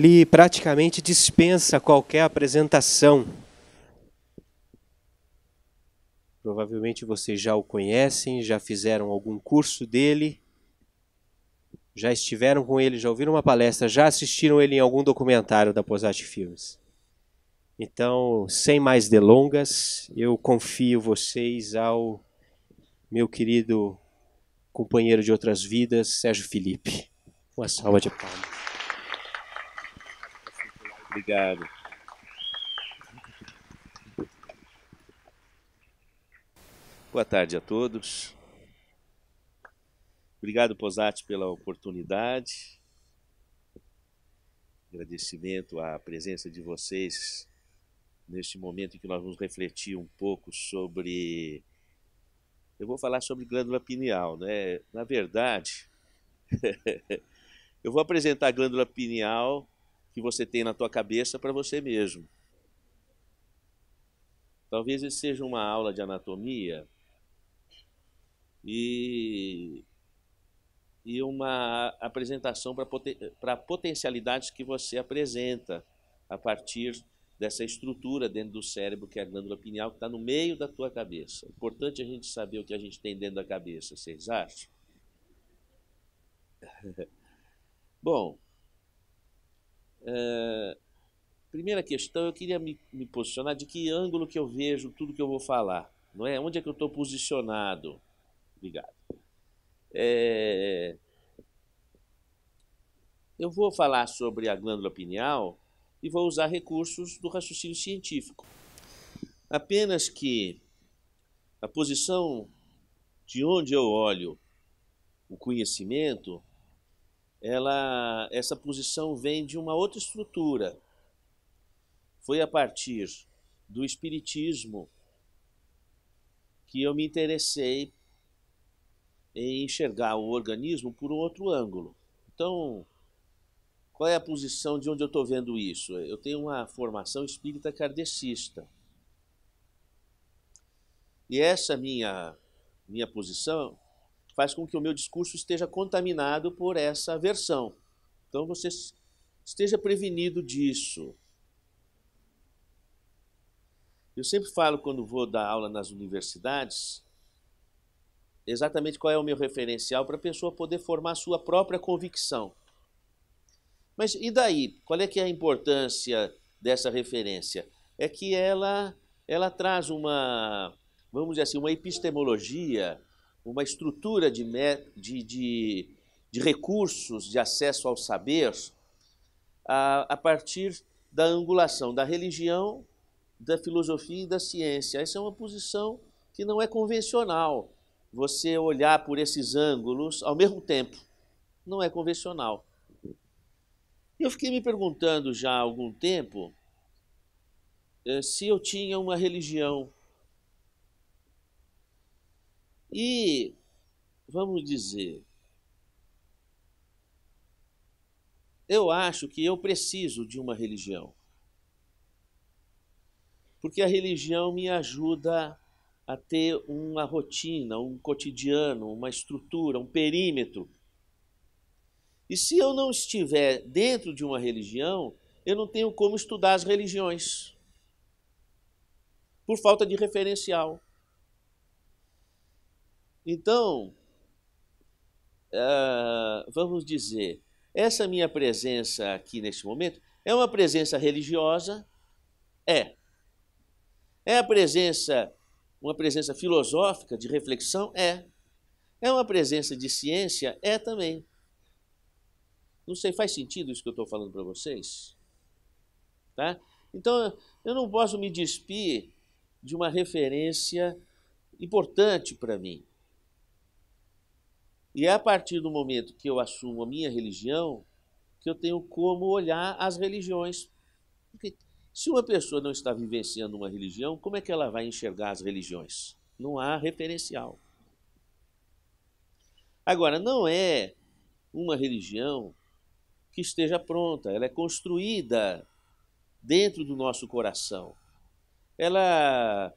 ele praticamente dispensa qualquer apresentação. Provavelmente vocês já o conhecem, já fizeram algum curso dele, já estiveram com ele, já ouviram uma palestra, já assistiram ele em algum documentário da Posate Filmes. Então, sem mais delongas, eu confio vocês ao meu querido companheiro de outras vidas, Sérgio Felipe. Uma salva de palmas. Obrigado. Boa tarde a todos. Obrigado, Posati, pela oportunidade. Agradecimento à presença de vocês neste momento em que nós vamos refletir um pouco sobre. Eu vou falar sobre glândula pineal, né? Na verdade, eu vou apresentar a glândula pineal que você tem na tua cabeça para você mesmo. Talvez isso seja uma aula de anatomia e, e uma apresentação para poten potencialidades que você apresenta a partir dessa estrutura dentro do cérebro, que é a glândula pineal, que está no meio da tua cabeça. É importante a gente saber o que a gente tem dentro da cabeça, vocês acham? Bom, é, primeira questão, eu queria me, me, posicionar de que ângulo que eu vejo tudo que eu vou falar, não é? Onde é que eu estou posicionado? Obrigado. É, eu vou falar sobre a glândula pineal e vou usar recursos do raciocínio científico. Apenas que a posição de onde eu olho o conhecimento ela, essa posição vem de uma outra estrutura. Foi a partir do Espiritismo que eu me interessei em enxergar o organismo por um outro ângulo. Então, qual é a posição de onde eu estou vendo isso? Eu tenho uma formação espírita kardecista. E essa minha, minha posição faz com que o meu discurso esteja contaminado por essa versão. Então você esteja prevenido disso. Eu sempre falo quando vou dar aula nas universidades exatamente qual é o meu referencial para a pessoa poder formar sua própria convicção. Mas e daí? Qual é que é a importância dessa referência? É que ela ela traz uma, vamos dizer assim, uma epistemologia uma estrutura de, de, de, de recursos de acesso ao saber a, a, partir da angulação da religião, da filosofia e da ciência. Essa é uma posição que não é convencional. Você olhar por esses ângulos ao mesmo tempo não é convencional. Eu fiquei me perguntando já há algum tempo eh, se eu tinha uma religião e, vamos dizer, eu acho que eu preciso de uma religião. Porque a religião me ajuda a ter uma rotina, um cotidiano, uma estrutura, um perímetro. E se eu não estiver dentro de uma religião, eu não tenho como estudar as religiões. Por falta de referencial. Então, uh, vamos dizer, essa minha presença aqui neste momento é uma presença religiosa? É. É a presença, uma presença filosófica de reflexão? É. É uma presença de ciência? É também. Não sei, faz sentido isso que eu estou falando para vocês? Tá? Então, eu não posso me despir de uma referência importante para mim. E é a partir do momento que eu assumo a minha religião que eu tenho como olhar as religiões. Porque se uma pessoa não está vivenciando uma religião, como é que ela vai enxergar as religiões? Não há referencial. Agora, não é uma religião que esteja pronta, ela é construída dentro do nosso coração. Ela,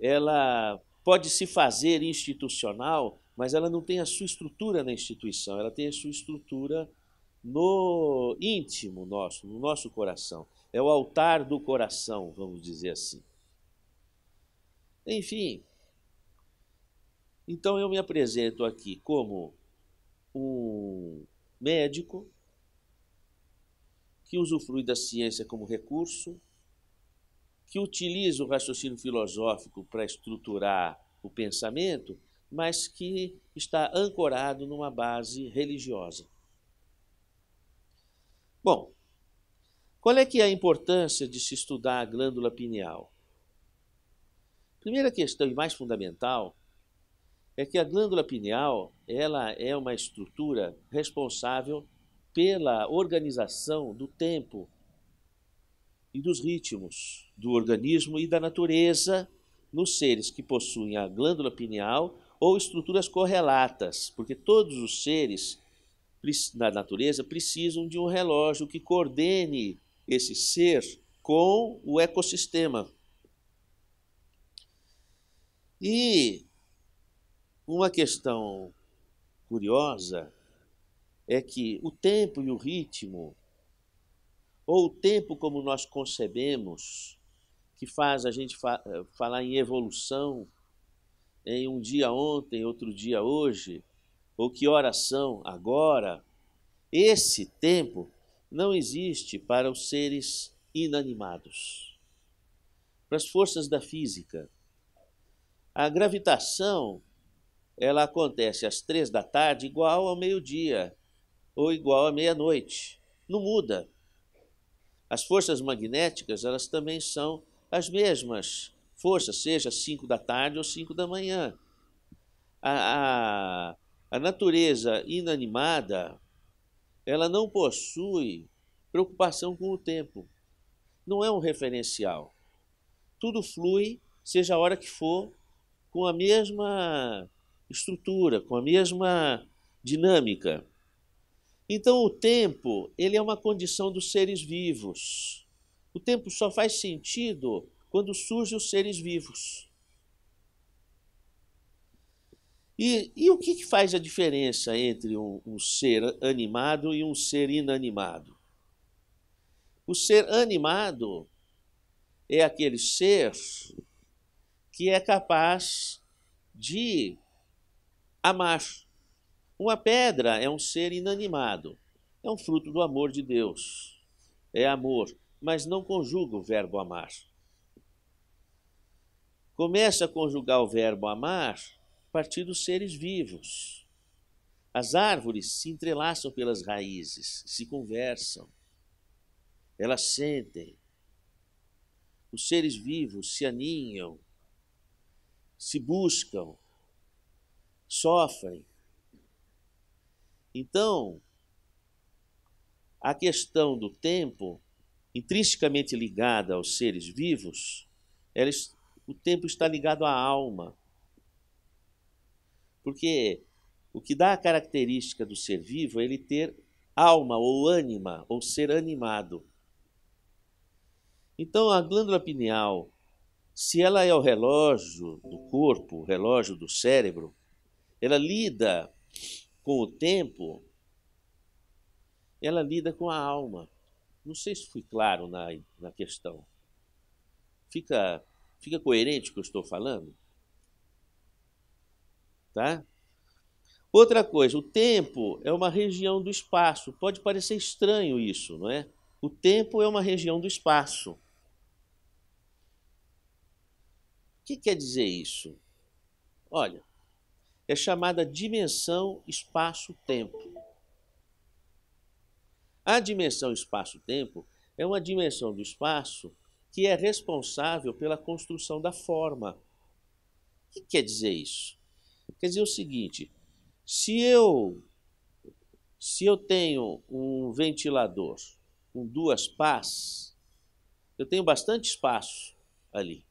ela pode se fazer institucional mas ela não tem a sua estrutura na instituição, ela tem a sua estrutura no íntimo nosso, no nosso coração. É o altar do coração, vamos dizer assim. Enfim, então eu me apresento aqui como um médico que usufrui da ciência como recurso, que utiliza o raciocínio filosófico para estruturar o pensamento mas que está ancorado numa base religiosa. Bom, qual é que é a importância de se estudar a glândula pineal? Primeira questão e mais fundamental é que a glândula pineal, ela é uma estrutura responsável pela organização do tempo e dos ritmos do organismo e da natureza nos seres que possuem a glândula pineal ou estruturas correlatas, porque todos os seres na natureza precisam de um relógio que coordene esse ser com o ecossistema. E uma questão curiosa é que o tempo e o ritmo, ou o tempo como nós concebemos, que faz a gente fa falar em evolução, em um dia ontem, outro dia hoje, ou que oração agora. Esse tempo não existe para os seres inanimados. Para as forças da física, a gravitação ela acontece às três da tarde igual ao meio-dia ou igual à meia-noite. Não muda. As forças magnéticas elas também são as mesmas força, seja 5 da tarde ou 5 da manhã. A, a, a natureza inanimada, ela não possui preocupação com o tempo. Não é um referencial. Tudo flui, seja a hora que for, com a mesma estrutura, com a mesma dinâmica. Então o tempo, ele é uma condição dos seres vivos. O tempo só faz sentido quando surgem os seres vivos. E, e o que, que, faz a diferença entre um, um ser animado e um ser inanimado? O ser animado é aquele ser que é capaz de amar. Uma pedra é um ser inanimado, é um fruto do amor de Deus, é amor, mas não conjuga o verbo amar começa a conjugar o verbo amar a partir dos seres vivos. As árvores se entrelaçam pelas raízes, se conversam, elas sentem. Os seres vivos se aninham, se buscam, sofrem. Então, a questão do tempo, intrinsecamente ligada aos seres vivos, ela o tempo está ligado à alma. Porque o que dá a característica do ser vivo é ele ter alma ou ânima, ou ser animado. Então, a glândula pineal, se ela é o relógio do corpo, o relógio do cérebro, ela lida com o tempo, ela lida com a alma. Não sei se fui claro na, na questão. Fica Fica coerente o que eu estou falando? Tá? Outra coisa, o tempo é uma região do espaço. Pode parecer estranho isso, não é? O tempo é uma região do espaço. O que quer dizer isso? Olha, é chamada dimensão espaço-tempo. A dimensão espaço-tempo é uma dimensão do espaço que é responsável pela construção da forma. O que quer dizer isso? Quer dizer o seguinte: se eu se eu tenho um ventilador com duas pás, eu tenho bastante espaço ali.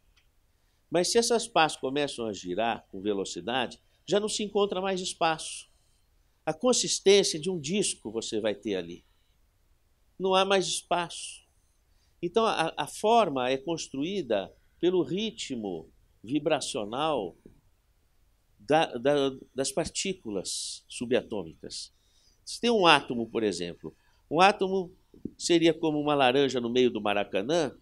Mas se essas pás começam a girar com velocidade, já não se encontra mais espaço. A consistência de um disco você vai ter ali. Não há mais espaço. Então, a, a forma é construída pelo ritmo vibracional da, da, das partículas subatômicas. Se tem um átomo, por exemplo, um átomo seria como uma laranja no meio do Maracanã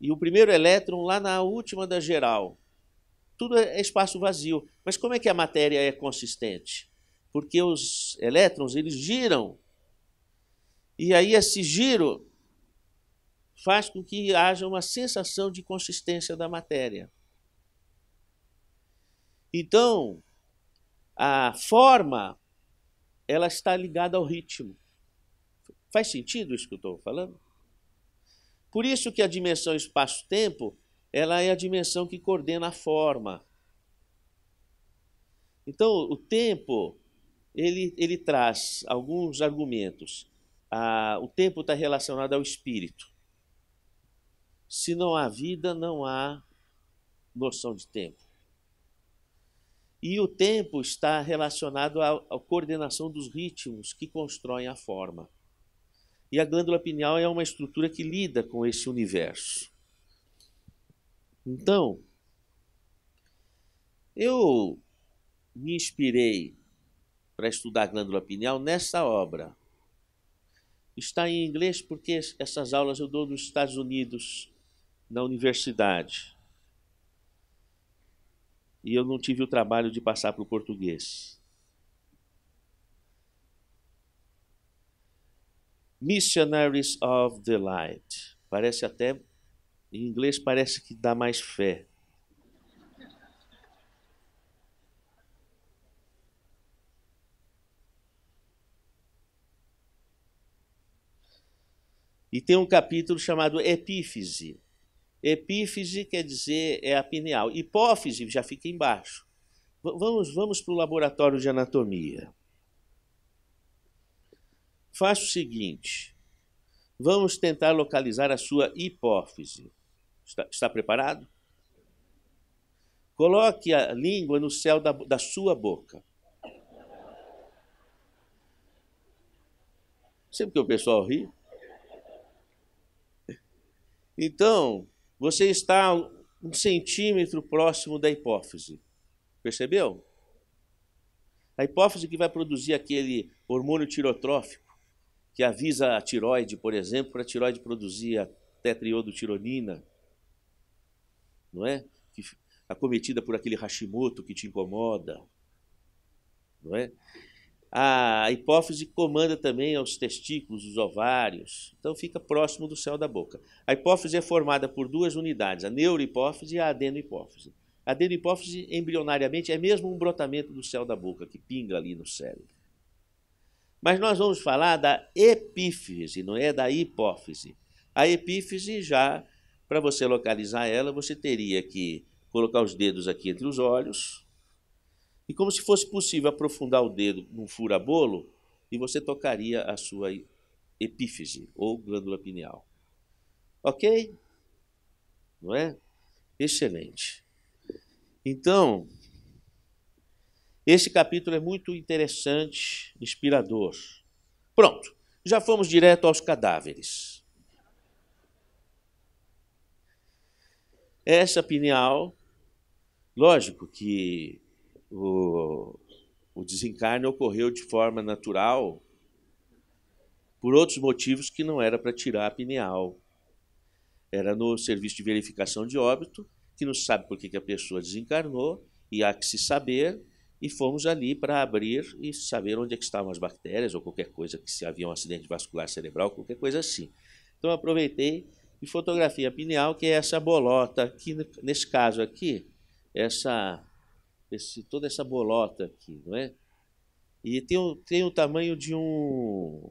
e o primeiro elétron lá na última da geral. Tudo é, é espaço vazio. Mas como é que a matéria é consistente? Porque os elétrons eles giram. E aí esse giro faz com que haja uma sensação de consistência da matéria. Então, a forma ela está ligada ao ritmo. Faz sentido isso que eu estou falando? Por isso que a dimensão espaço-tempo ela é a dimensão que coordena a forma. Então, o tempo ele, ele traz alguns argumentos. Ah, o tempo está relacionado ao espírito. Se não há vida, não há noção de tempo. E o tempo está relacionado à, à coordenação dos ritmos que constroem a forma. E a glândula pineal é uma estrutura que lida com esse universo. Então, eu me inspirei para estudar a glândula pineal nessa obra. Está em inglês porque essas aulas eu dou nos Estados Unidos na universidade. E eu não tive o trabalho de passar para o português. Missionaries of the Light. Parece até, em inglês, parece que dá mais fé. E tem um capítulo chamado Epífise. Epífise quer dizer é a pineal. Hipófise já fica embaixo. Vamos, vamos para o laboratório de anatomia. Faça o seguinte: vamos tentar localizar a sua hipófise. Está, está preparado? Coloque a língua no céu da, da sua boca. Sempre que o pessoal ri. Então, você está um centímetro próximo da hipófise. Percebeu? A hipófise que vai produzir aquele hormônio tirotrófico, que avisa a tiroide, por exemplo, para a tiroide produzir a tetriodotironina, não é? acometida por aquele Hashimoto que te incomoda, não é? A hipófise comanda também aos testículos, os ovários, então fica próximo do céu da boca. A hipófise é formada por duas unidades, a neurohipófise e a adenohipófise. A adenohipófise, embrionariamente, é mesmo um brotamento do céu da boca, que pinga ali no cérebro. Mas nós vamos falar da epífise, não é da hipófise. A epífise já, para você localizar ela, você teria que colocar os dedos aqui entre os olhos, e como se fosse possível aprofundar o dedo num furabolo e você tocaria a sua epífise ou glândula pineal. Ok? Não é? Excelente. Então, esse capítulo é muito interessante, inspirador. Pronto, já fomos direto aos cadáveres. Essa pineal, lógico que o, o desencarne ocorreu de forma natural por outros motivos que não era para tirar a pineal. Era no serviço de verificação de óbito, que não sabe por que, a pessoa desencarnou, e há que se saber, e fomos ali para abrir e saber onde é estavam as bactérias ou qualquer coisa, que se havia um acidente vascular cerebral, qualquer coisa assim. Então aproveitei e fotografia pineal, que é essa bolota, que nesse caso aqui, essa esse, toda essa bolota aqui, não é? E tem o, tem o tamanho de um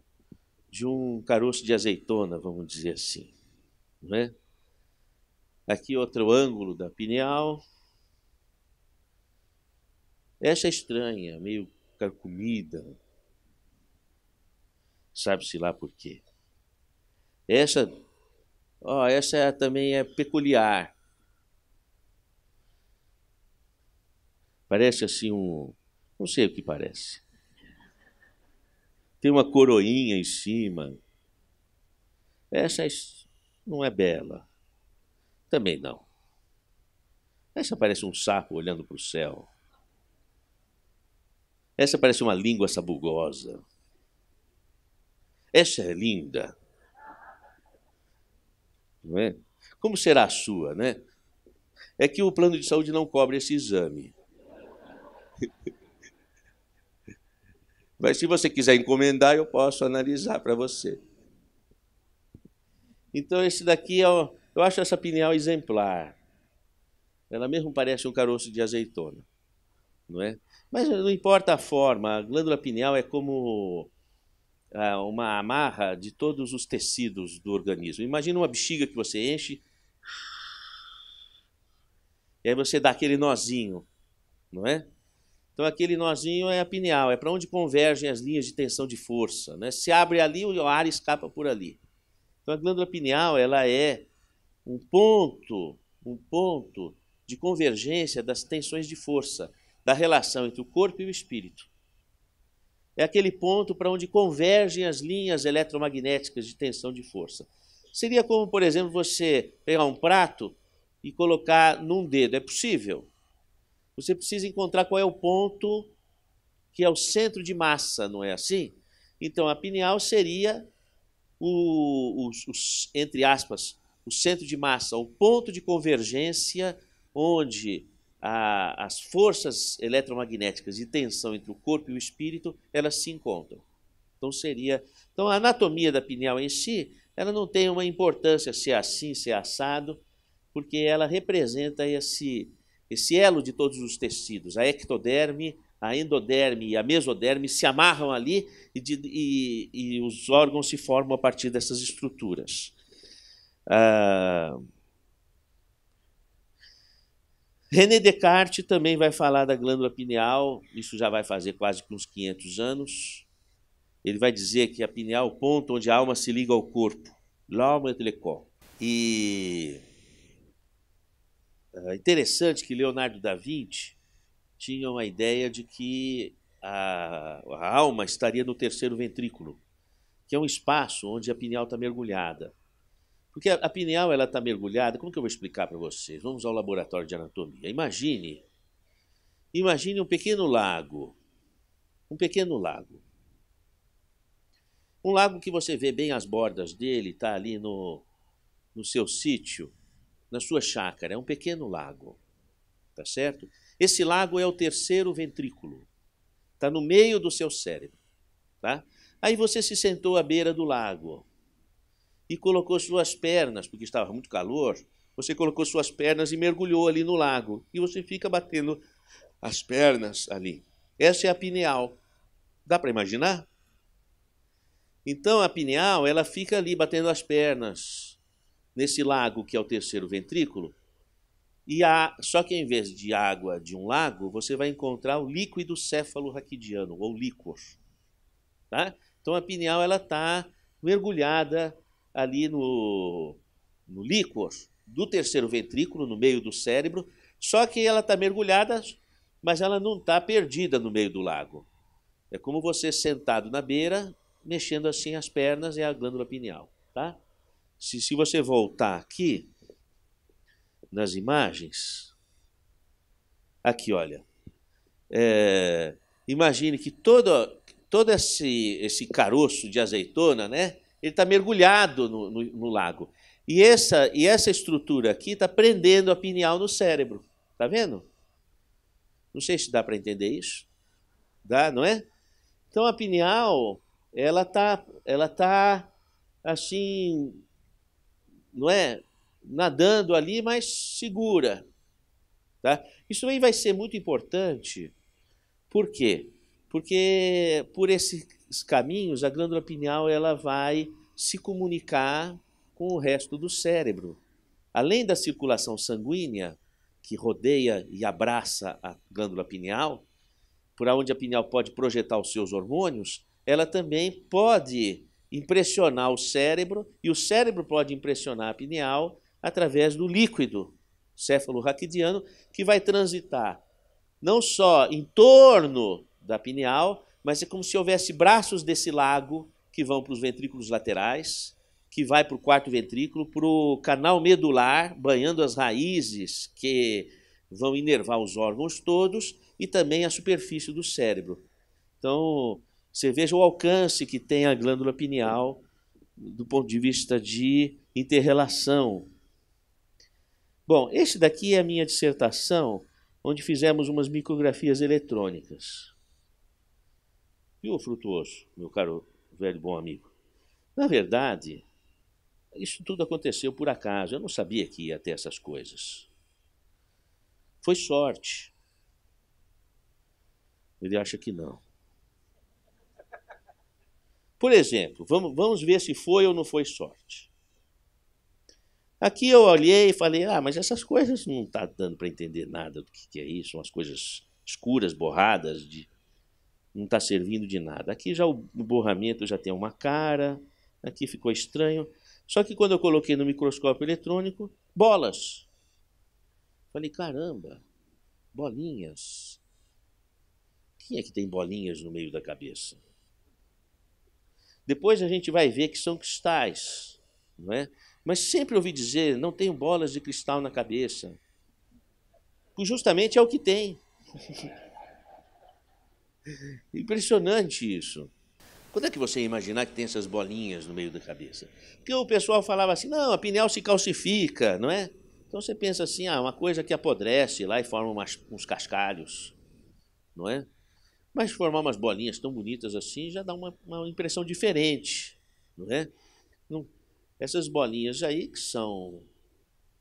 de um caroço de azeitona, vamos dizer assim, não é? Aqui outro ângulo da pineal. Essa é estranha, meio carcomida. Sabe-se lá por quê. Essa, ó, essa também é peculiar. Parece assim um. Não sei o que parece. Tem uma coroinha em cima. Essa não é bela. Também não. Essa parece um sapo olhando para o céu. Essa parece uma língua sabugosa. Essa é linda. Não é? Como será a sua, né? É que o plano de saúde não cobre esse exame. Mas se você quiser encomendar, eu posso analisar para você. Então, esse daqui, é o, eu acho essa pineal exemplar. Ela mesmo parece um caroço de azeitona, não é? Mas não importa a forma, a glândula pineal é como ah, uma amarra de todos os tecidos do organismo. Imagina uma bexiga que você enche, e aí você dá aquele nozinho, não é? Então, aquele nozinho é a pineal, é para onde convergem as linhas de tensão de força. Né? Se abre ali, o ar escapa por ali. Então, a glândula pineal ela é um ponto, um ponto de convergência das tensões de força, da relação entre o corpo e o espírito. É aquele ponto para onde convergem as linhas eletromagnéticas de tensão de força. Seria como, por exemplo, você pegar um prato e colocar num dedo. É possível, você precisa encontrar qual é o ponto que é o centro de massa, não é assim? Então, a pineal seria o, o, o, entre aspas, o centro de massa, o ponto de convergência onde a, as forças eletromagnéticas de tensão entre o corpo e o espírito elas se encontram. Então seria, então a anatomia da pineal em si, ela não tem uma importância se é assim, se é assado, porque ela representa esse esse elo de todos os tecidos, a ectoderme, a endoderme e a mesoderme se amarram ali e, de, e, e os órgãos se formam a partir dessas estruturas. Ah, René Descartes também vai falar da glândula pineal, isso já vai fazer quase uns 500 anos. Ele vai dizer que a pineal é o ponto onde a alma se liga ao corpo, L'homme et le corps. E é interessante que Leonardo da Vinci tinha uma ideia de que a, a alma estaria no terceiro ventrículo, que é um espaço onde a pineal está mergulhada. Porque a, a pineal ela está mergulhada. Como que eu vou explicar para vocês? Vamos ao laboratório de anatomia. Imagine, imagine um pequeno lago, um pequeno lago, um lago que você vê bem as bordas dele, está ali no no seu sítio na sua chácara, é um pequeno lago, tá certo? Esse lago é o terceiro ventrículo, tá no meio do seu cérebro, tá? Aí você se sentou à beira do lago e colocou suas pernas, porque estava muito calor, você colocou suas pernas e mergulhou ali no lago e você fica batendo as pernas ali. Essa é a pineal. Dá para imaginar? Então a pineal, ela fica ali batendo as pernas, nesse lago que é o terceiro ventrículo. E há, só que em vez de água de um lago, você vai encontrar o líquido céfalo-raquidiano, ou líquor. Tá? Então a pineal ela está mergulhada ali no, no líquor do terceiro ventrículo, no meio do cérebro, só que ela está mergulhada, mas ela não está perdida no meio do lago. É como você sentado na beira, mexendo assim as pernas, é a glândula pineal. Tá? se, se você voltar aqui nas imagens, aqui olha, é, imagine que todo, todo esse, esse caroço de azeitona, né, ele está mergulhado no, no, no, lago. E essa, e essa estrutura aqui está prendendo a pineal no cérebro. Está vendo? Não sei se dá para entender isso. Dá, não é? Então a pineal, ela está ela tá assim não é, nadando ali, mas segura. Tá? Isso também vai ser muito importante. Por quê? Porque por esses caminhos a glândula pineal ela vai se comunicar com o resto do cérebro. Além da circulação sanguínea que rodeia e abraça a glândula pineal, por onde a pineal pode projetar os seus hormônios, ela também pode impressionar o cérebro, e o cérebro pode impressionar a pineal através do líquido céfalo-raquidiano, que vai transitar não só em torno da pineal, mas é como se houvesse braços desse lago que vão para os ventrículos laterais, que vai para o quarto ventrículo, para o canal medular, banhando as raízes que vão inervar os órgãos todos e também a superfície do cérebro. Então, você veja o alcance que tem a glândula pineal do ponto de vista de interrelação. Bom, esse daqui é a minha dissertação, onde fizemos umas micrografias eletrônicas. Viu, Frutuoso, meu caro velho bom amigo? Na verdade, isso tudo aconteceu por acaso. Eu não sabia que ia ter essas coisas. Foi sorte. Ele acha que não. Por exemplo, vamos, vamos ver se foi ou não foi sorte. Aqui eu olhei e falei: ah, mas essas coisas não está dando para entender nada do que, que é isso, são as coisas escuras, borradas, de, não está servindo de nada. Aqui já o borramento já tem uma cara, aqui ficou estranho. Só que quando eu coloquei no microscópio eletrônico, bolas. Falei, caramba, bolinhas. Quem é que tem bolinhas no meio da cabeça? Depois a gente vai ver que são cristais, não é? Mas sempre ouvi dizer, não tenho bolas de cristal na cabeça. Pois justamente é o que tem. Impressionante isso. Quando é que você ia imaginar que tem essas bolinhas no meio da cabeça? Porque o pessoal falava assim, não, a pineal se calcifica, não é? Então você pensa assim, ah, uma coisa que apodrece lá e forma umas, uns cascalhos, não é? Mas formar umas bolinhas tão bonitas assim já dá uma, uma impressão diferente, não é? Não, essas bolinhas aí que são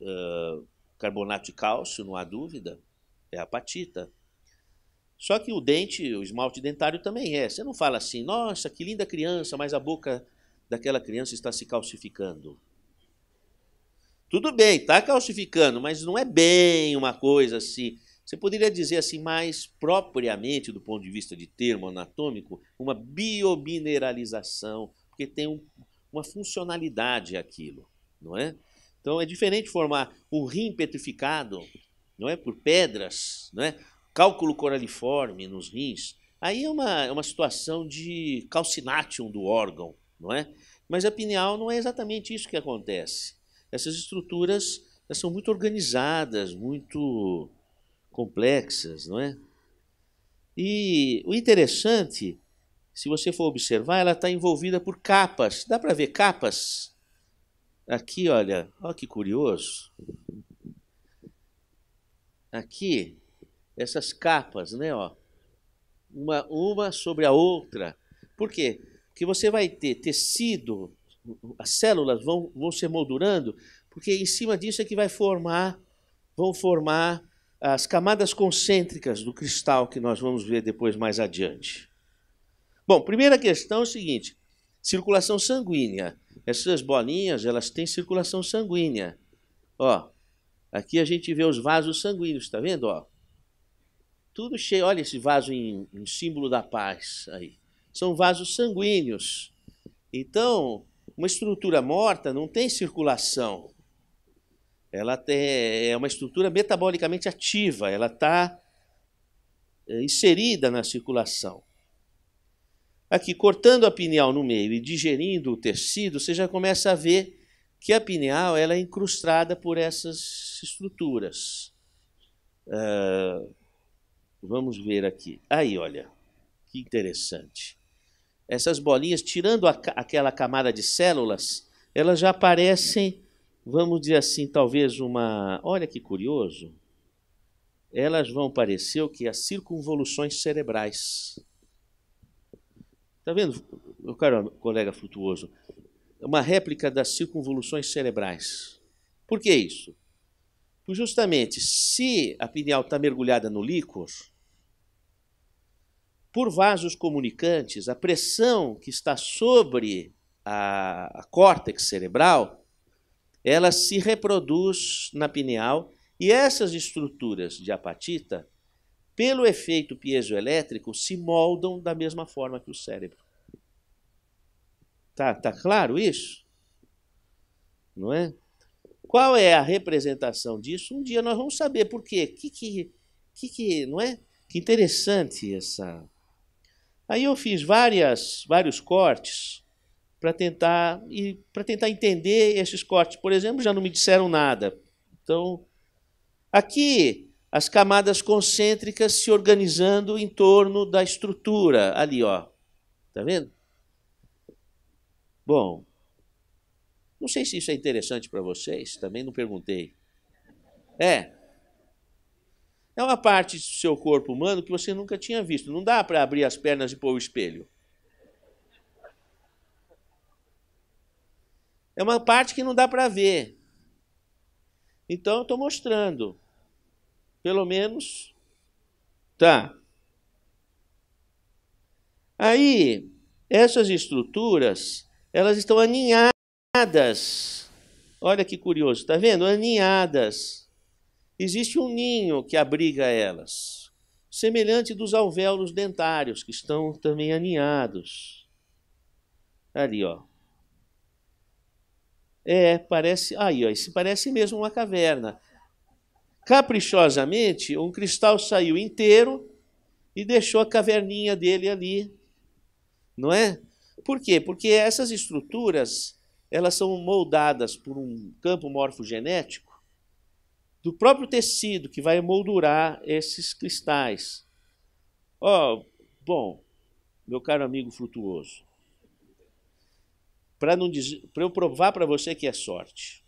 uh, carbonato de cálcio, não há dúvida, é apatita. Só que o dente, o esmalte dentário também é. Você não fala assim, nossa, que linda criança, mas a boca daquela criança está se calcificando. Tudo bem, está calcificando, mas não é bem uma coisa assim. Você poderia dizer assim, mais propriamente, do ponto de vista de termo anatômico, uma biomineralização, porque tem um, uma funcionalidade aquilo, não é? Então é diferente formar o rim petrificado, não é, por pedras, não é? Cálculo coraliforme nos rins. Aí é uma, é uma situação de calcinatium do órgão, não é? Mas a pineal não é exatamente isso que acontece. Essas estruturas são muito organizadas, muito complexas, não é? E o interessante, se você for observar, ela está envolvida por capas. Dá para ver capas? Aqui, olha, olha que curioso. Aqui, essas capas, né? Ó, uma, uma sobre a outra. Por quê? Porque você vai ter tecido, as células vão, vão se moldurando, porque em cima disso é que vai formar, vão formar as camadas concêntricas do cristal que nós vamos ver depois mais adiante. Bom, primeira questão é o seguinte: circulação sanguínea. Essas bolinhas, elas têm circulação sanguínea. Ó, aqui a gente vê os vasos sanguíneos, tá vendo, ó? Tudo cheio, olha esse vaso em, em símbolo da paz aí. São vasos sanguíneos. Então, uma estrutura morta não tem circulação. Ela é uma estrutura metabolicamente ativa, ela está é, inserida na circulação. Aqui, cortando a pineal no meio e digerindo o tecido, você já começa a ver que a pineal ela é incrustada por essas estruturas. Uh, vamos ver aqui. Aí, olha, que interessante. Essas bolinhas, tirando a, aquela camada de células, elas já aparecem vamos dizer assim, talvez uma. Olha que curioso. Elas vão parecer o que? As circunvoluções cerebrais. Está vendo, meu caro colega frutuoso? É uma réplica das circunvoluções cerebrais. Por que isso? Pois justamente, se a pineal está mergulhada no líquor, por vasos comunicantes, a pressão que está sobre a, a córtex cerebral ela se reproduz na pineal e essas estruturas de apatita, pelo efeito piezoelétrico, se moldam da mesma forma que o cérebro. Tá, tá claro isso? Não é? Qual é a representação disso? Um dia nós vamos saber por quê. Que que, que, que não é? Que interessante essa. Aí eu fiz várias, vários cortes para tentar e para tentar entender esses cortes. Por exemplo, já não me disseram nada. Então, aqui as camadas concêntricas se organizando em torno da estrutura ali, ó. Tá vendo? Bom, não sei se isso é interessante para vocês, também não perguntei. É. É uma parte do seu corpo humano que você nunca tinha visto. Não dá para abrir as pernas e pôr o espelho. É uma parte que não dá para ver. Então, eu estou mostrando. Pelo menos. Tá. Aí, essas estruturas, elas estão aninhadas. Olha que curioso, está vendo? Aninhadas. Existe um ninho que abriga elas, semelhante dos alvéolos dentários, que estão também aninhados. Ali, ó, é, parece. Aí, ó, isso parece mesmo uma caverna. Caprichosamente, um cristal saiu inteiro e deixou a caverninha dele ali. Não é? Por quê? Porque essas estruturas elas são moldadas por um campo morfogenético do próprio tecido que vai moldurar esses cristais. Ó, oh, bom, meu caro amigo frutuoso para eu provar para você que é sorte.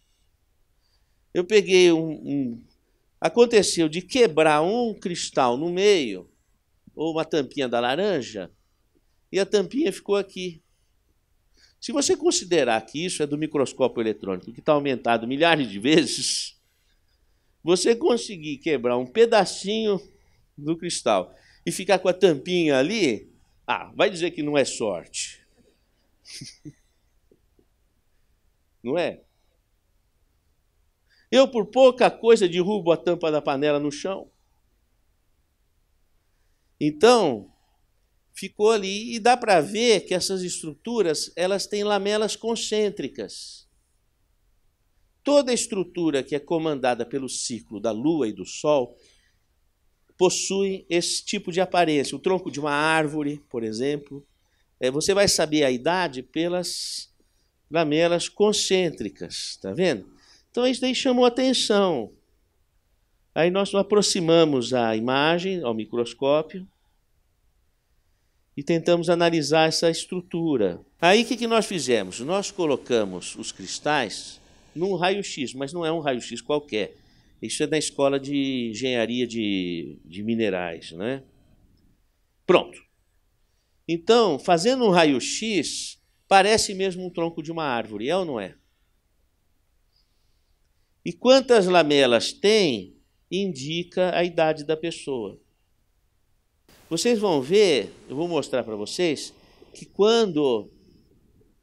Eu peguei um, um, Aconteceu de quebrar um cristal no meio, ou uma tampinha da laranja, e a tampinha ficou aqui. Se você considerar que isso é do microscópio eletrônico, que está aumentado milhares de vezes, você conseguir quebrar um pedacinho do cristal e ficar com a tampinha ali, ah, vai dizer que não é sorte. Não é? Eu, por pouca coisa, derrubo a tampa da panela no chão. Então, ficou ali e dá para ver que essas estruturas, elas têm lamelas concêntricas. Toda estrutura que é comandada pelo ciclo da lua e do sol possui esse tipo de aparência. O tronco de uma árvore, por exemplo, é, você vai saber a idade pelas lamelas concêntricas, tá vendo? Então isso daí chamou atenção. Aí nós aproximamos a imagem ao microscópio e tentamos analisar essa estrutura. Aí o que, que nós fizemos? Nós colocamos os cristais num raio-x, mas não é um raio-x qualquer. Isso é da escola de engenharia de, de minerais, né? Pronto. Então, fazendo um raio-x, parece mesmo um tronco de uma árvore, é ou não é? E quantas lamelas tem indica a idade da pessoa. Vocês vão ver, eu vou mostrar para vocês, que quando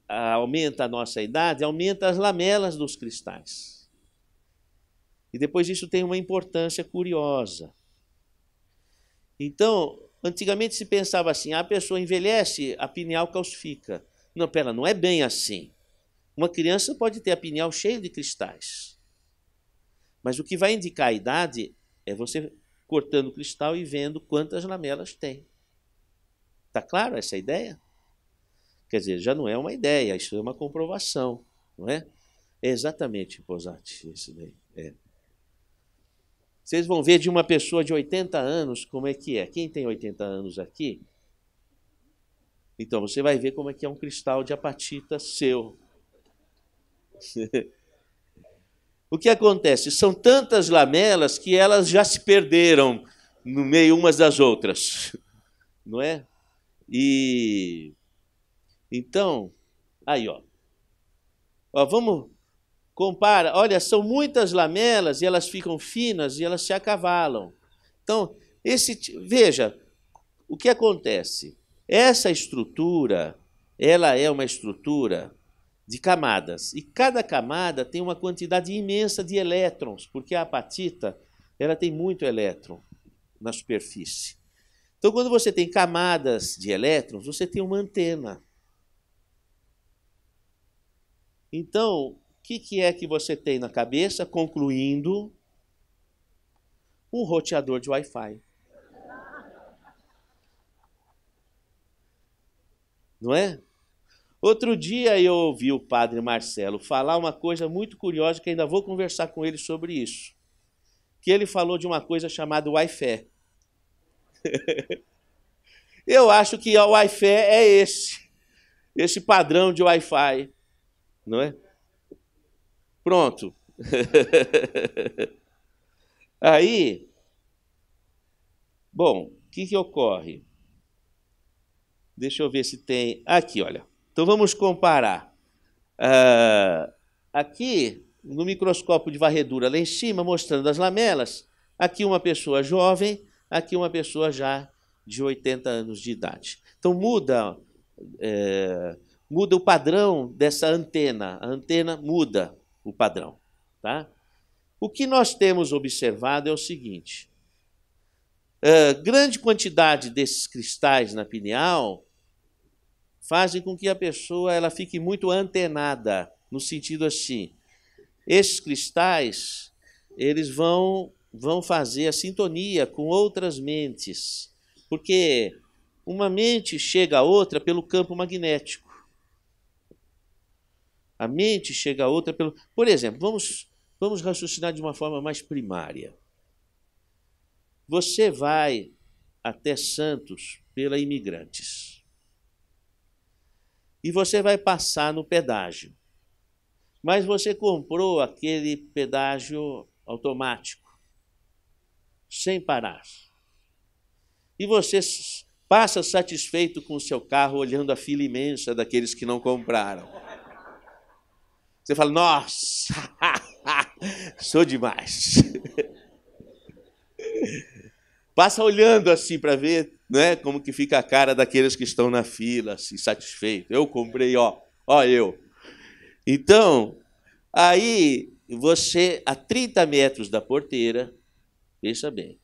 aumenta a nossa idade, aumenta as lamelas dos cristais. E depois isso tem uma importância curiosa. Então, antigamente se pensava assim: a pessoa envelhece, a pineal calcifica. Não, pera, não é bem assim. Uma criança pode ter a pineal cheia de cristais. Mas o que vai indicar a idade é você cortando o cristal e vendo quantas lamelas tem. Tá claro essa ideia? Quer dizer, já não é uma ideia, isso é uma comprovação, não é? É exatamente, Posati, isso daí. É. Vocês vão ver de uma pessoa de 80 anos como é que é. Quem tem 80 anos aqui, então você vai ver como é que é um cristal de apatita seu. o que acontece? São tantas lamelas que elas já se perderam no meio umas das outras, não é? E então, aí ó, ó vamos compara. Olha, são muitas lamelas e elas ficam finas e elas se acavalam. Então, esse veja o que acontece. Essa estrutura, ela é uma estrutura de camadas e cada camada tem uma quantidade imensa de elétrons, porque a apatita ela tem muito elétron na superfície. Então, quando você tem camadas de elétrons, você tem uma antena. Então, o que, que é que você tem na cabeça? Concluindo, um roteador de Wi-Fi. não é? Outro dia eu ouvi o padre Marcelo falar uma coisa muito curiosa que ainda vou conversar com ele sobre isso. Que ele falou de uma coisa chamada Wi-Fi. eu acho que o Wi-Fi é esse, esse padrão de Wi-Fi, não é? Pronto. Aí, bom, o que, que ocorre? Deixa eu ver se tem. Aqui, olha. Então vamos comparar. Uh, aqui, no microscópio de varredura lá em cima, mostrando as lamelas, aqui uma pessoa jovem, aqui uma pessoa já de 80 anos de idade. Então muda, é, muda o padrão dessa antena. A antena muda o padrão. Tá? O que nós temos observado é o seguinte: ah, grande quantidade desses cristais na pineal fazem com que a pessoa ela fique muito antenada, no sentido assim, esses cristais, eles vão vão fazer a sintonia com outras mentes, porque uma mente chega a outra pelo campo magnético. A mente chega a outra pelo, por exemplo, vamos vamos raciocinar de uma forma mais primária. Você vai até Santos pela Imigrantes e você vai passar no pedágio. Mas você comprou aquele pedágio automático, sem parar. E você passa satisfeito com o seu carro olhando a fila imensa daqueles que não compraram. Você fala: "Nossa, sou demais". passa olhando assim para ver né, como que fica a cara daqueles que estão na fila, assim, satisfeito. Eu comprei, ó, ó eu. Então, aí você, a 30 metros da porteira, pensa bem,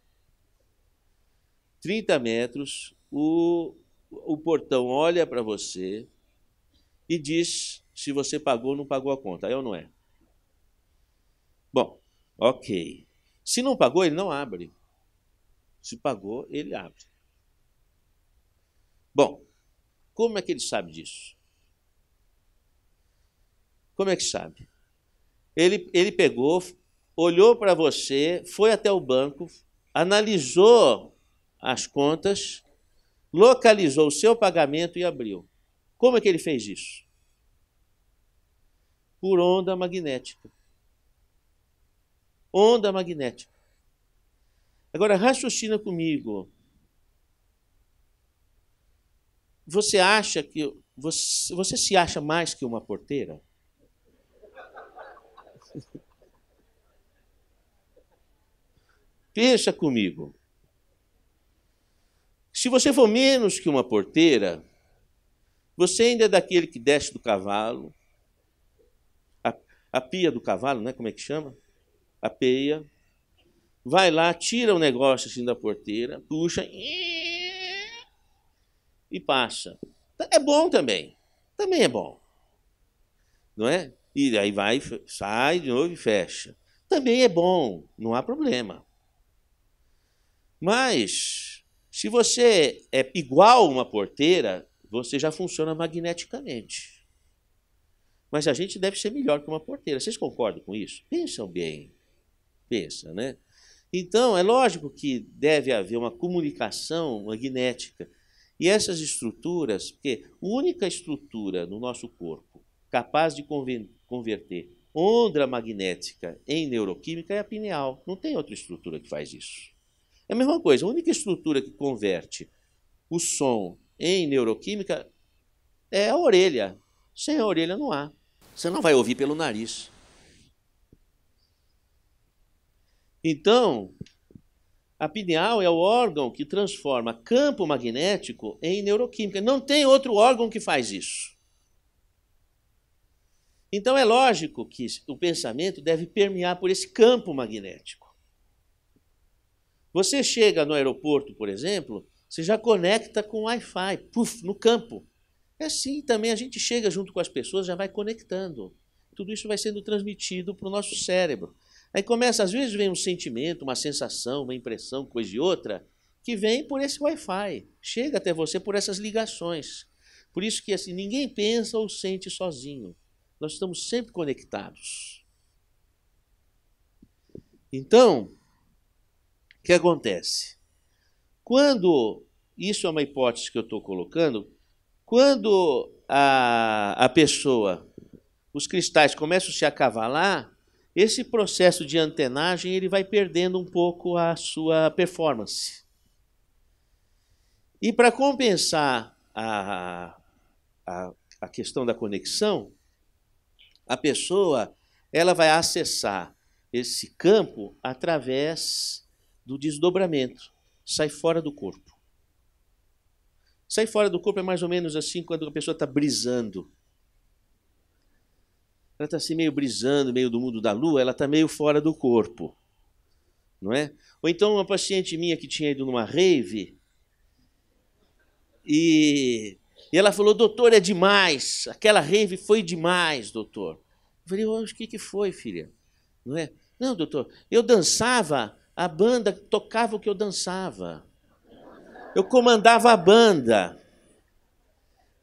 30 metros, o, o portão olha para você e diz se você pagou ou não pagou a conta, é ou não é? Bom, ok. Se não pagou, ele não abre. Se pagou, ele abre. Bom, como é que ele sabe disso? Como é que sabe? Ele, ele pegou, olhou para você, foi até o banco, analisou as contas, localizou o seu pagamento e abriu. Como é que ele fez isso? Por onda magnética. Onda magnética. Agora, raciocina comigo. Você acha que. Você, você se acha mais que uma porteira? Pensa comigo. Se você for menos que uma porteira, você ainda é daquele que desce do cavalo, a, a pia do cavalo, né? Como é que chama? A peia vai lá, tira o negócio assim da porteira, puxa e passa. É bom também. Também é bom. Não é? E aí vai, sai de novo e fecha. Também é bom, não há problema. Mas se você é igual uma porteira, você já funciona magneticamente. Mas a gente deve ser melhor que uma porteira. Vocês concordam com isso? Pensam bem. Pensa, né? Então, é lógico que deve haver uma comunicação magnética. E essas estruturas, porque a única estrutura no nosso corpo capaz de converter onda magnética em neuroquímica é a pineal. Não tem outra estrutura que faz isso. É a mesma coisa, a única estrutura que converte o som em neuroquímica é a orelha. Sem a orelha não há. Você não vai ouvir pelo nariz. Então, a pineal é o órgão que transforma campo magnético em neuroquímica. Não tem outro órgão que faz isso. Então é lógico que o pensamento deve permear por esse campo magnético. Você chega no aeroporto, por exemplo, você já conecta com Wi-Fi, puf, no campo. É assim também, a gente chega junto com as pessoas, já vai conectando. Tudo isso vai sendo transmitido para o nosso cérebro. Aí começa, às vezes vem um sentimento, uma sensação, uma impressão, coisa e outra, que vem por esse Wi-Fi, chega até você por essas ligações. Por isso que assim, ninguém pensa ou sente sozinho. Nós estamos sempre conectados. Então, o que acontece? Quando, isso é uma hipótese que eu estou colocando, quando a, a pessoa, os cristais começam a se acavalar, esse processo de antenagem ele vai perdendo um pouco a sua performance. E para compensar a, a, a, questão da conexão, a pessoa ela vai acessar esse campo através do desdobramento, sai fora do corpo. Sai fora do corpo é mais ou menos assim quando a pessoa está brisando ela está assim meio brisando, meio do mundo da lua, ela está meio fora do corpo, não é? Ou então uma paciente minha que tinha ido numa rave e, e ela falou, doutor, é demais, aquela rave foi demais, doutor. Eu falei, o que, que foi, filha? Não é? Não, doutor, eu dançava, a banda tocava o que eu dançava. Eu comandava a banda.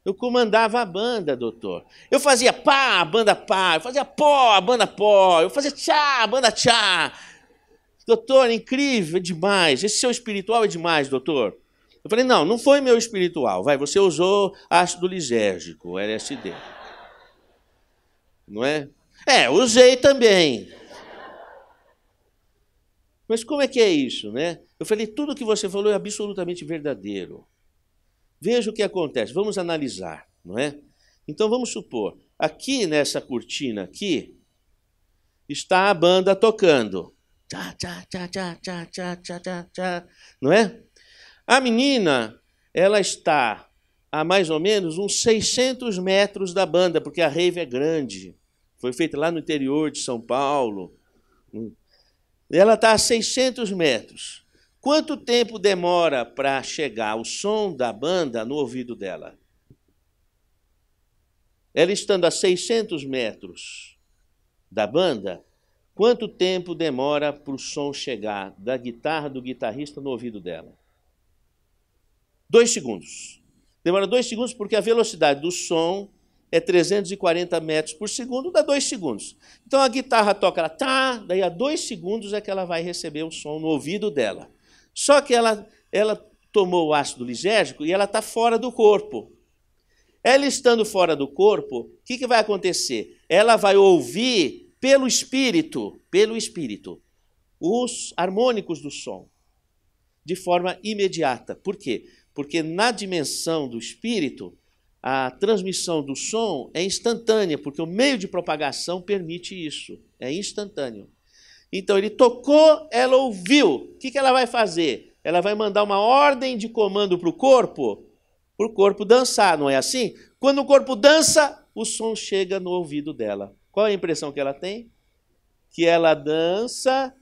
Eu comandava a banda, doutor. Eu fazia pá, a banda pá. Eu fazia pó, a banda pó. Eu fazia tchá, a banda tchá. Doutor, incrível, é demais. Esse seu espiritual é demais, doutor. Eu falei, não, não foi meu espiritual. Vai, você usou ácido lisérgico, LSD. Não é? É, usei também. Mas como é que é isso, né? Eu falei, tudo que você falou é absolutamente verdadeiro. Veja o que acontece. Vamos analisar, não é? Então vamos supor, aqui nessa cortina aqui está a banda tocando. Tchá, tchá, tchá, tchá, tchá, tchá, tchá, tchá, tchá, não é? A menina, ela está a mais ou menos uns 600 metros da banda, porque a rave é grande. Foi feita lá no interior de São Paulo. Hum. Ela está a 600 metros. Quanto tempo demora para chegar o som da banda no ouvido dela? Ela estando a 600 metros da banda, quanto tempo demora para o som chegar da guitarra do guitarrista no ouvido dela? Dois segundos. Demora dois segundos porque a velocidade do som é 340 metros por segundo, dá dois segundos. Então a guitarra toca, ela tá, daí a dois segundos é que ela vai receber o som no ouvido dela. Só que ela, ela tomou o ácido lisérgico e ela está fora do corpo. Ela estando fora do corpo, o que, que vai acontecer? Ela vai ouvir pelo espírito, pelo espírito, os harmônicos do som, de forma imediata. Por quê? Porque na dimensão do espírito, a transmissão do som é instantânea, porque o meio de propagação permite isso, é instantâneo. Então ele tocou, ela ouviu. O que, que ela vai fazer? Ela vai mandar uma ordem de comando para o corpo, para o corpo dançar, não é assim? Quando o corpo dança, o som chega no ouvido dela. Qual é a impressão que ela tem? Que ela dança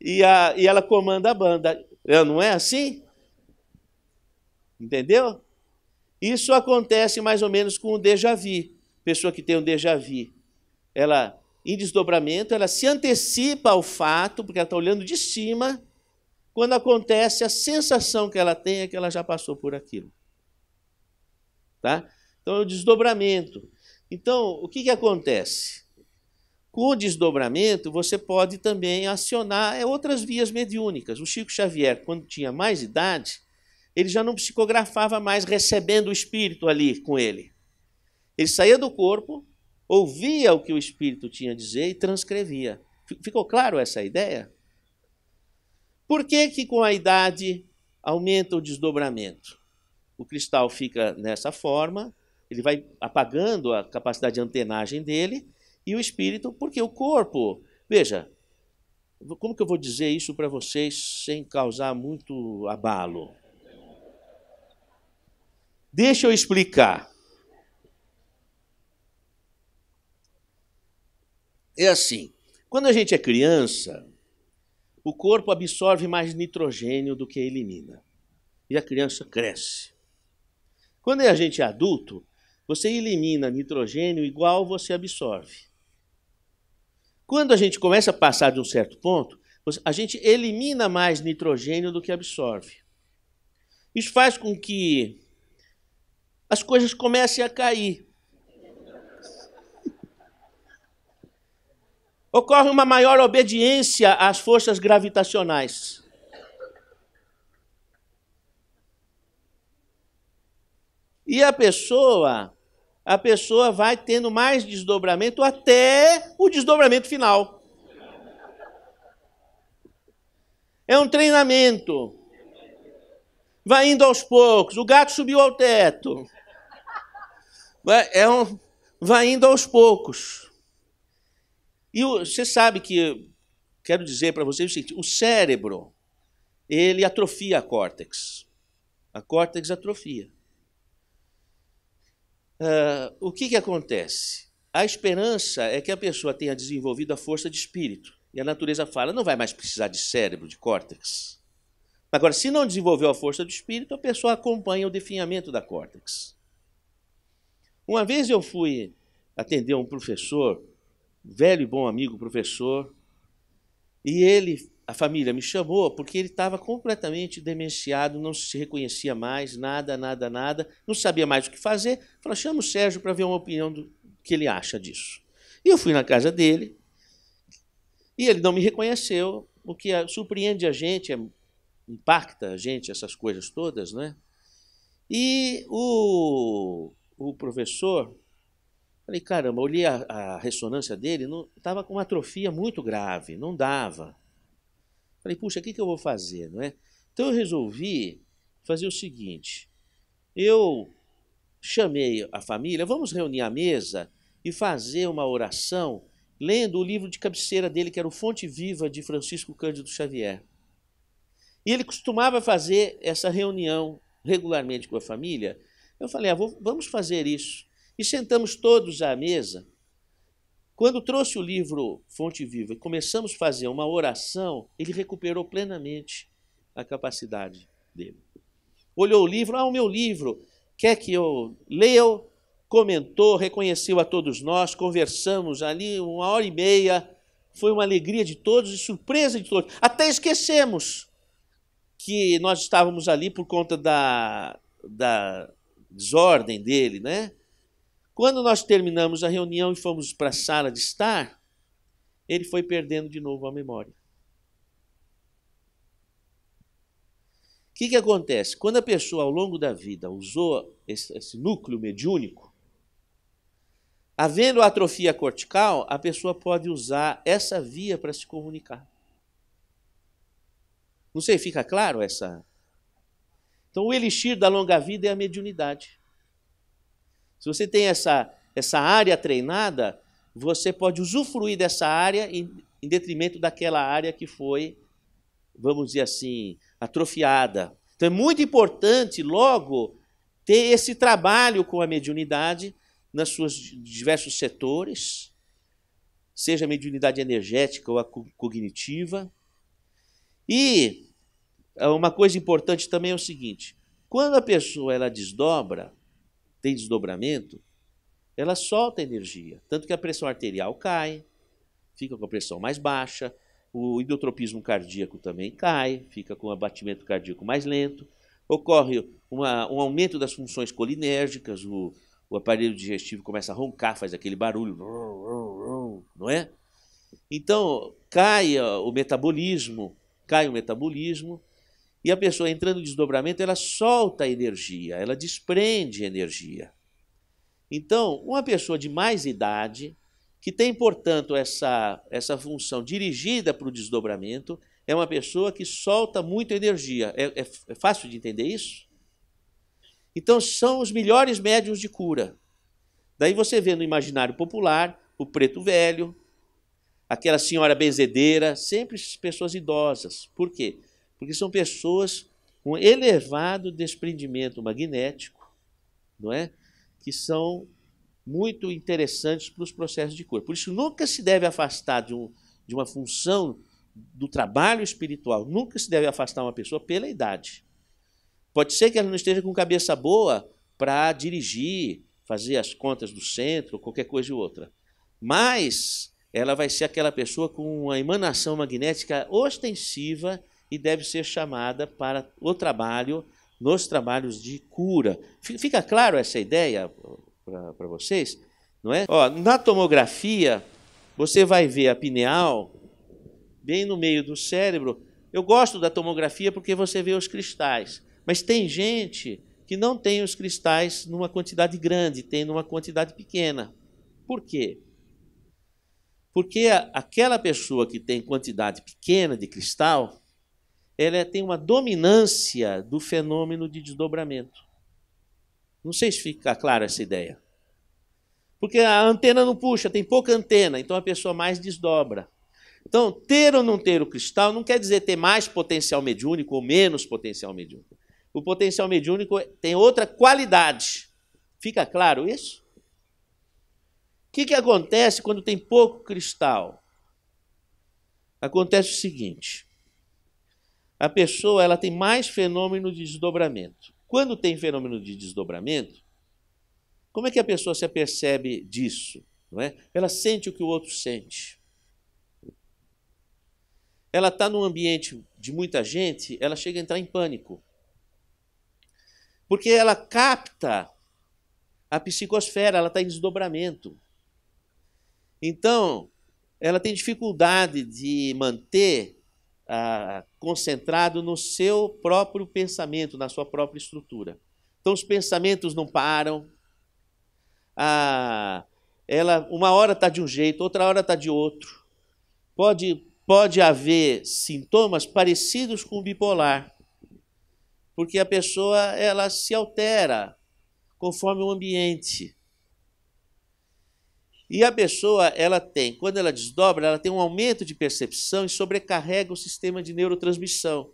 e, a, e ela comanda a banda. É, não é assim? Entendeu? Isso acontece mais ou menos com o déjà vu. Pessoa que tem um déjà vu, ela em desdobramento, ela se antecipa ao fato, porque ela está olhando de cima, quando acontece, a sensação que ela tem é que ela já passou por aquilo. Tá? Então, é o desdobramento. Então, o que, que acontece? Com o desdobramento, você pode também acionar é, outras vias mediúnicas. O Chico Xavier, quando tinha mais idade, ele já não psicografava mais recebendo o espírito ali com ele. Ele saía do corpo, ouvia o que o Espírito tinha a dizer e transcrevia. Ficou claro essa ideia? Por que, que com a idade aumenta o desdobramento? O cristal fica nessa forma, ele vai apagando a capacidade de antenagem dele, e o espírito, porque o corpo. Veja, como que eu vou dizer isso para vocês sem causar muito abalo? Deixa eu explicar. é assim: quando a gente é criança, o corpo absorve mais nitrogênio do que elimina. E a criança cresce. Quando a gente é adulto, você elimina nitrogênio igual você absorve. Quando a gente começa a passar de um certo ponto, a gente elimina mais nitrogênio do que absorve. Isso faz com que as coisas comecem a cair. ocorre uma maior obediência às forças gravitacionais. E a pessoa, a pessoa vai tendo mais desdobramento até o desdobramento final. É um treinamento. Vai indo aos poucos. O gato subiu ao teto. Vai, é um, vai indo aos poucos. E você sabe que, quero dizer para vocês o seguinte: o cérebro, ele atrofia a córtex. A córtex atrofia. Uh, o que, que acontece? A esperança é que a pessoa tenha desenvolvido a força de espírito. E a natureza fala, não vai mais precisar de cérebro, de córtex. Agora, se não desenvolveu a força do espírito, a pessoa acompanha o definhamento da córtex. Uma vez eu fui atender um professor velho e bom amigo, professor. E ele, a família, me chamou porque ele estava completamente demenciado, não se reconhecia mais, nada, nada, nada, não sabia mais o que fazer. Falou: chama o Sérgio para ver uma opinião do que ele acha disso. E eu fui na casa dele e ele não me reconheceu, o que ah, surpreende a gente, é, impacta a gente, essas coisas todas, né? E o, o professor Falei, caramba, olhei a, a ressonância dele, estava com uma atrofia muito grave, não dava. Falei, puxa, o que, que eu vou fazer, não é? Então eu resolvi fazer o seguinte, eu chamei a família, vamos reunir a mesa e fazer uma oração lendo o livro de cabeceira dele, que era o Fonte Viva de Francisco Cândido Xavier. E ele costumava fazer essa reunião regularmente com a família. Eu falei, ah, vou, vamos fazer isso. E sentamos todos à mesa. Quando trouxe o livro Fonte Viva e começamos a fazer uma oração, ele recuperou plenamente a capacidade dele. Olhou o livro, ah, o meu livro, quer que eu leia? Comentou, reconheceu a todos nós, conversamos ali uma hora e meia. Foi uma alegria de todos e surpresa de todos. Até esquecemos que nós estávamos ali por conta da, da desordem dele, né? Quando nós terminamos a reunião e fomos para a sala de estar, ele foi perdendo de novo a memória. O que, que acontece? Quando a pessoa, ao longo da vida, usou esse, esse núcleo mediúnico, havendo atrofia cortical, a pessoa pode usar essa via para se comunicar. Não sei, fica claro essa? Então, o elixir da longa vida é a mediunidade. Se você tem essa, essa área treinada, você pode usufruir dessa área em, em detrimento daquela área que foi, vamos dizer assim, atrofiada. Então é muito importante, logo, ter esse trabalho com a mediunidade nos seus diversos setores, seja a mediunidade energética ou a cognitiva. E é, uma coisa importante também é o seguinte: quando a pessoa ela desdobra, tem desdobramento, ela solta energia. Tanto que a pressão arterial cai, fica com a pressão mais baixa, o endotropismo cardíaco também cai, fica com o abatimento cardíaco mais lento. Ocorre uma, um aumento das funções colinérgicas, o, o aparelho digestivo começa a roncar, faz aquele barulho, não é? Então, cai ah, o metabolismo, cai o metabolismo, e a pessoa entrando em desdobramento, ela solta energia, ela desprende energia. Então, uma pessoa de mais idade, que tem, portanto, essa, essa função dirigida para o desdobramento, é uma pessoa que solta muita energia. É, é, é fácil de entender isso? Então, são os melhores médiums de cura. Daí você vê no imaginário popular o preto velho, aquela senhora benzedeira, sempre pessoas idosas. Por quê? porque são pessoas com elevado desprendimento magnético, não é? Que são muito interessantes para os processos de cura. Por isso, nunca se deve afastar de, um, de uma função do trabalho espiritual, nunca se deve afastar uma pessoa pela idade. Pode ser que ela não esteja com cabeça boa para dirigir, fazer as contas do centro, qualquer coisa ou outra. Mas ela vai ser aquela pessoa com uma emanação magnética ostensiva e deve ser chamada para o trabalho, nos trabalhos de cura. Fica claro essa ideia para vocês? Não é? Ó, na tomografia, você vai ver a pineal bem no meio do cérebro. Eu gosto da tomografia porque você vê os cristais, mas tem gente que não tem os cristais numa quantidade grande, tem numa quantidade pequena. Por quê? Porque aquela pessoa que tem quantidade pequena de cristal, ela é, tem uma dominância do fenômeno de desdobramento. Não sei se fica clara essa ideia. Porque a antena não puxa, tem pouca antena, então a pessoa mais desdobra. Então, ter ou não ter o cristal não quer dizer ter mais potencial mediúnico ou menos potencial mediúnico. O potencial mediúnico tem outra qualidade. Fica claro isso? O que, que acontece quando tem pouco cristal? Acontece o seguinte: a pessoa ela tem mais fenômeno de desdobramento. Quando tem fenômeno de desdobramento, como é que a pessoa se apercebe disso? Não é? Ela sente o que o outro sente. Ela está num ambiente de muita gente, ela chega a entrar em pânico. Porque ela capta a psicosfera, ela está em desdobramento. Então, ela tem dificuldade de manter ah, concentrado no seu próprio pensamento, na sua própria estrutura. Então os pensamentos não param. Ah, ela uma hora está de um jeito, outra hora está de outro. Pode pode haver sintomas parecidos com o bipolar, porque a pessoa ela se altera conforme o ambiente. E a pessoa, ela tem, quando ela desdobra, ela tem um aumento de percepção e sobrecarrega o sistema de neurotransmissão.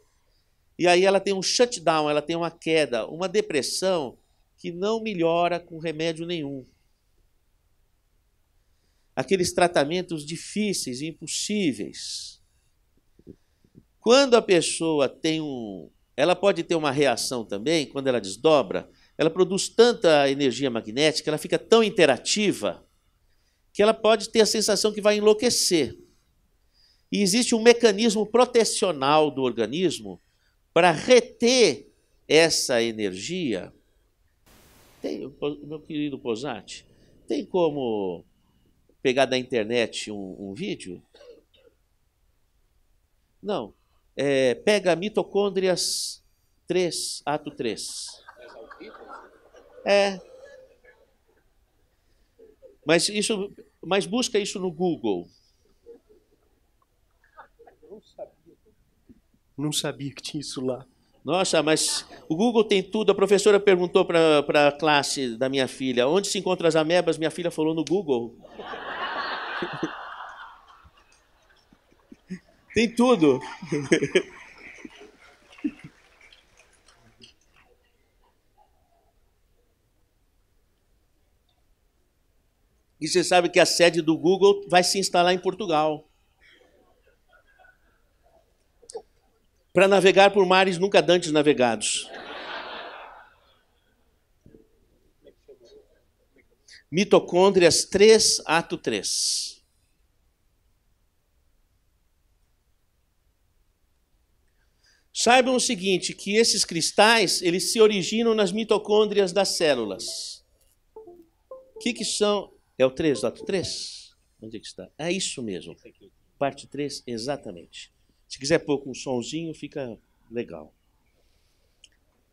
E aí ela tem um shutdown, ela tem uma queda, uma depressão que não melhora com remédio nenhum. Aqueles tratamentos difíceis e impossíveis. Quando a pessoa tem um. Ela pode ter uma reação também, quando ela desdobra, ela produz tanta energia magnética, ela fica tão interativa que ela pode ter a sensação que vai enlouquecer. E existe um mecanismo protecional do organismo para reter essa energia. Tem, meu querido Posati, tem como pegar da internet um, um vídeo? Não. É, pega mitocôndrias 3, ato 3. É. Mas isso mas busca isso no Google. Não sabia. que tinha isso lá. Nossa, mas o Google tem tudo. A professora perguntou para a classe da minha filha: onde se encontram as amebas? Minha filha falou no Google. tem tudo. E você sabe que a sede do Google vai se instalar em Portugal. Para navegar por mares nunca dantes navegados. Mitocôndrias 3, ato 3. Saibam o seguinte, que esses cristais, eles se originam nas mitocôndrias das células. O que, que são é o 3, dot 3? Onde é que está? É isso mesmo. Parte 3, exatamente. Se quiser pôr com um somzinho, fica legal.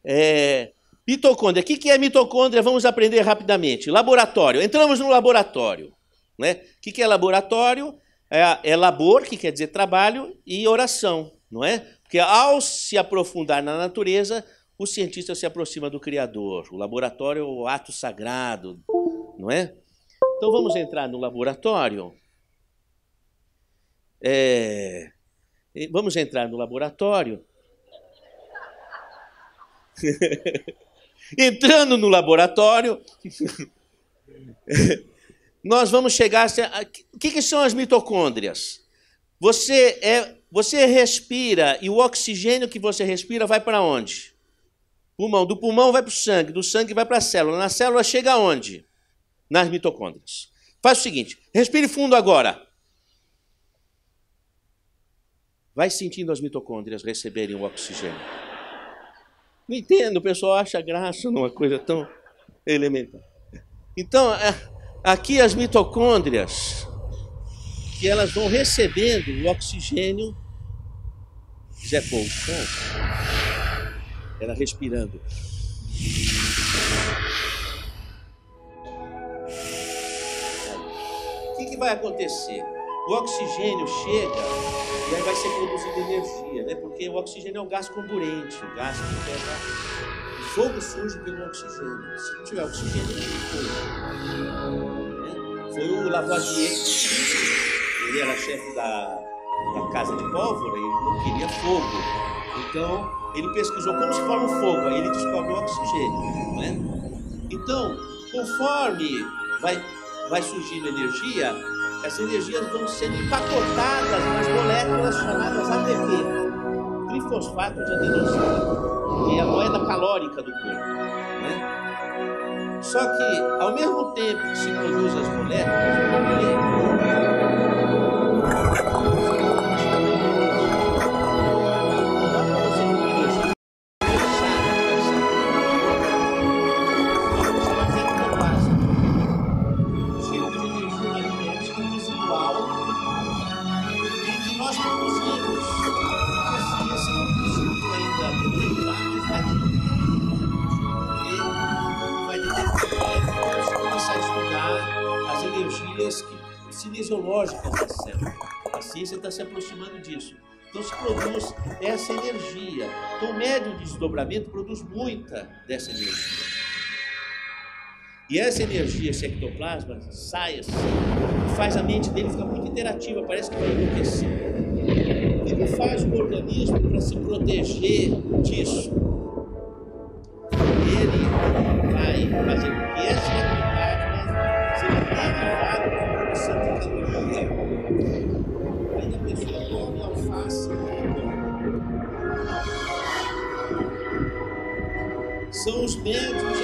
É, mitocôndria. O que é mitocôndria? Vamos aprender rapidamente. Laboratório. Entramos no laboratório. Né? O que é laboratório? É, é labor, que quer dizer trabalho, e oração, não é? Porque ao se aprofundar na natureza, o cientista se aproxima do Criador. O laboratório é o ato sagrado, não é? Então vamos entrar no laboratório. É... Vamos entrar no laboratório. Entrando no laboratório, nós vamos chegar. A... O que, que são as mitocôndrias? Você, é... você respira e o oxigênio que você respira vai para onde? Pulmão. Do pulmão vai para o sangue, do sangue vai para a célula. Na célula chega aonde? nas mitocôndrias. Faz o seguinte: respire fundo agora. Vai sentindo as mitocôndrias receberem o oxigênio. Não entendo, o pessoal acha graça numa coisa tão elementar. Então, aqui as mitocôndrias, que elas vão recebendo o oxigênio Zé Colchão, ela respirando. o que, que vai acontecer? O oxigênio chega e aí vai ser produzida energia, né? Porque o oxigênio é um gás comburente, o gás que pega. O fogo surge pelo oxigênio. Se não tiver oxigênio, não tem fogo. Né? Foi o Lavoisier, ele era chefe da, da casa de pólvora e não queria fogo. Então, ele pesquisou como se forma o fogo, aí ele descobriu o oxigênio, né? Então, conforme vai vai surgindo energia, essas energias vão sendo empacotadas nas moléculas chamadas ATP, trifosfato de adenosina, que é a moeda calórica do corpo. Né? Só que, ao mesmo tempo que se produzem as moléculas, desdobramento produz muita dessa energia. E essa energia, esse ectoplasma, sai assim, faz a mente dele ficar muito interativa, parece que vai enlouquecer. Ele faz o organismo para se proteger disso. Ele vai fazer com que essa são os médicos,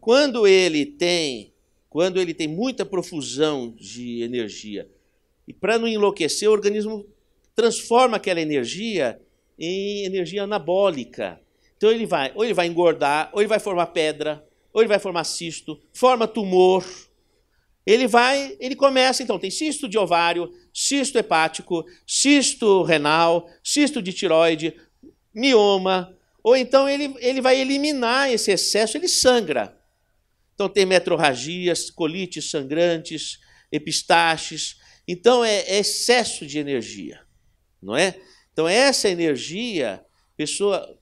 quando ele tem, quando ele tem muita profusão de energia, e para não enlouquecer, o organismo transforma aquela energia em energia anabólica. Então ele vai, ou ele vai engordar, ou ele vai formar pedra, ou ele vai formar cisto, forma tumor. Ele vai, ele começa, então, tem cisto de ovário, cisto hepático, cisto renal, cisto de tiroide, mioma, ou então ele, ele vai eliminar esse excesso, ele sangra. Então tem metrorragias, colites sangrantes, epistaches. Então é, é excesso de energia, não é? Então essa energia, pessoa,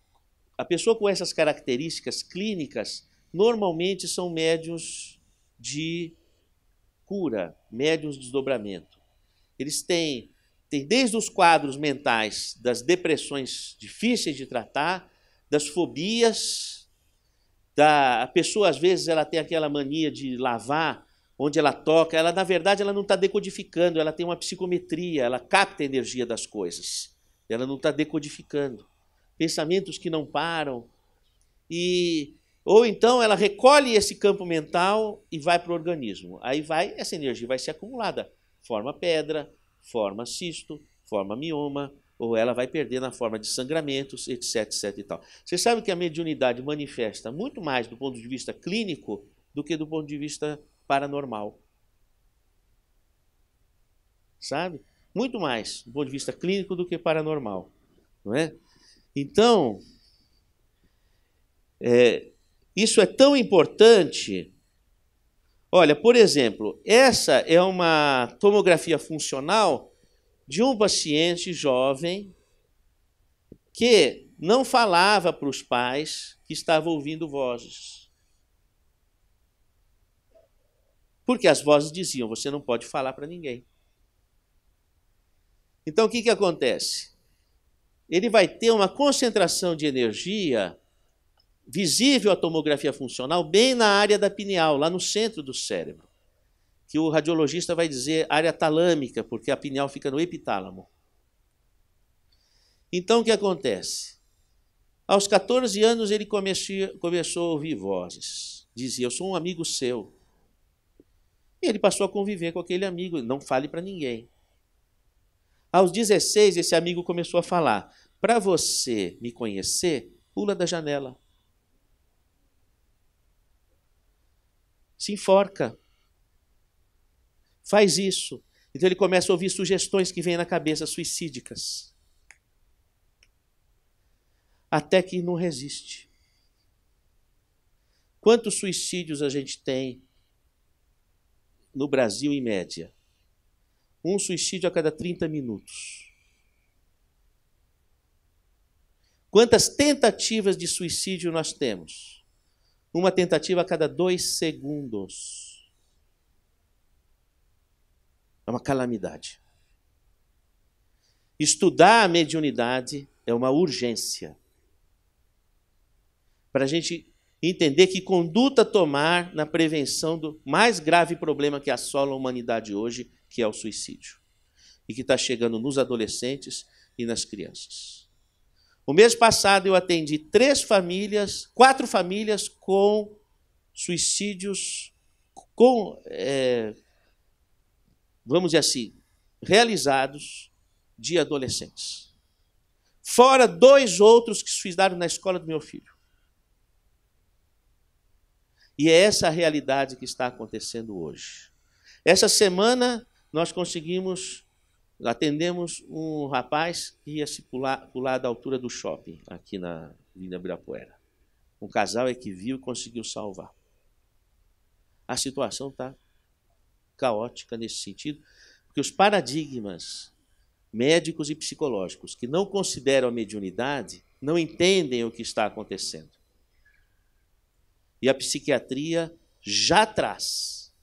a pessoa com essas características clínicas normalmente são médios de cura, médios de desdobramento. Eles têm, têm desde os quadros mentais das depressões difíceis de tratar das fobias. Da... A pessoa, às vezes, ela tem aquela mania de lavar onde ela toca. Ela, na verdade, ela não está decodificando, ela tem uma psicometria, ela capta a energia das coisas. Ela não está decodificando. Pensamentos que não param. E ou então ela recolhe esse campo mental e vai para o organismo. Aí vai, essa energia vai ser acumulada. Forma pedra, forma cisto, forma mioma, ou ela vai perder na forma de sangramentos, etc, etc e tal. Você sabe que a mediunidade manifesta muito mais do ponto de vista clínico do que do ponto de vista paranormal. Sabe? Muito mais do ponto de vista clínico do que paranormal, não é? Então, é, isso é tão importante. Olha, por exemplo, essa é uma tomografia funcional de um paciente jovem que não falava para os pais que estava ouvindo vozes. Porque as vozes diziam: você não pode falar para ninguém. Então o que, que acontece? Ele vai ter uma concentração de energia visível à tomografia funcional bem na área da pineal, lá no centro do cérebro que o radiologista vai dizer área talâmica, porque a pineal fica no epitálamo. Então o que acontece? Aos 14 anos ele comece, começou a ouvir vozes. Dizia: Eu sou um amigo seu. E ele passou a conviver com aquele amigo, não fale para ninguém. Aos 16, esse amigo começou a falar: Para você me conhecer, pula da janela. Se enforca faz isso. Então ele começa a ouvir sugestões que vêm na cabeça suicídicas. Até que não resiste. Quantos suicídios a gente tem no Brasil em média? Um suicídio a cada 30 minutos. Quantas tentativas de suicídio nós temos? Uma tentativa a cada dois segundos é uma calamidade. Estudar a mediunidade é uma urgência. Para a gente entender que conduta tomar na prevenção do mais grave problema que assola a humanidade hoje, que é o suicídio. E que está chegando nos adolescentes e nas crianças. O mês passado eu atendi três famílias, quatro famílias com suicídios, com é, vamos dizer assim, realizados de adolescentes. Fora dois outros que se fizeram na escola do meu filho. E é essa a realidade que está acontecendo hoje. Essa semana nós conseguimos, atendemos um rapaz que ia se pular, pular da altura do shopping, aqui na Avenida Birapuera. Um casal é que viu e conseguiu salvar. A situação está caótica nesse sentido, porque os paradigmas médicos e psicológicos que não consideram a mediunidade não entendem o que está acontecendo. E a psiquiatria já traz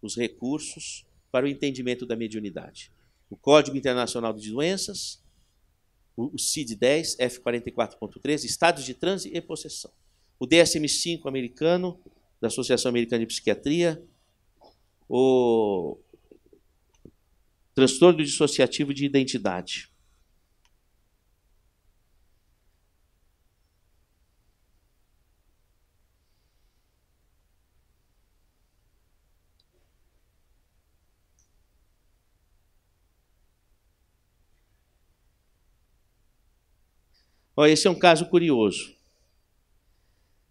os recursos para o entendimento da mediunidade. O Código Internacional de Doenças, o CID-10, F44.3, estados de transe e possessão. O DSM-5 americano, da Associação Americana de Psiquiatria, o transtorno dissociativo de identidade. Olha, esse é um caso curioso.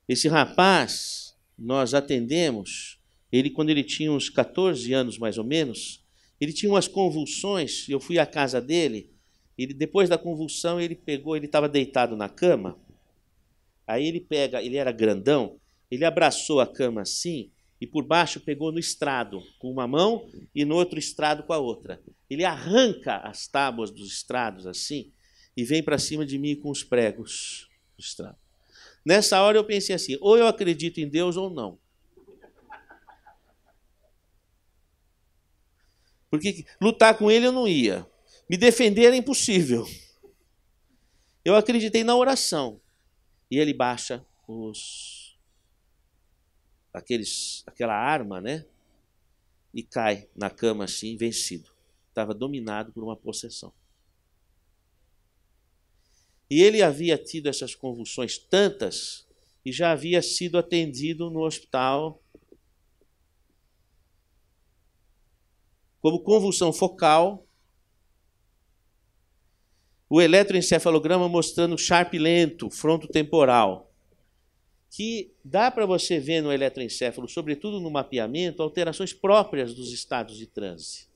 Esse rapaz, nós atendemos ele, quando ele tinha uns 14 anos mais ou menos, ele tinha umas convulsões. Eu fui à casa dele. Ele, depois da convulsão, ele pegou, ele estava deitado na cama. Aí ele pega, ele era grandão, ele abraçou a cama assim e por baixo pegou no estrado com uma mão e no outro estrado com a outra. Ele arranca as tábuas dos estrados assim e vem para cima de mim com os pregos do estrado. Nessa hora eu pensei assim: ou eu acredito em Deus ou não. Porque lutar com ele eu não ia. Me defender era impossível. Eu acreditei na oração. E ele baixa os aqueles aquela arma, né? E cai na cama assim, vencido. Estava dominado por uma possessão. E ele havia tido essas convulsões tantas e já havia sido atendido no hospital como convulsão focal, o eletroencefalograma mostrando sharp lento, fronto temporal, que dá para você ver no eletroencefalo, sobretudo no mapeamento, alterações próprias dos estados de transe.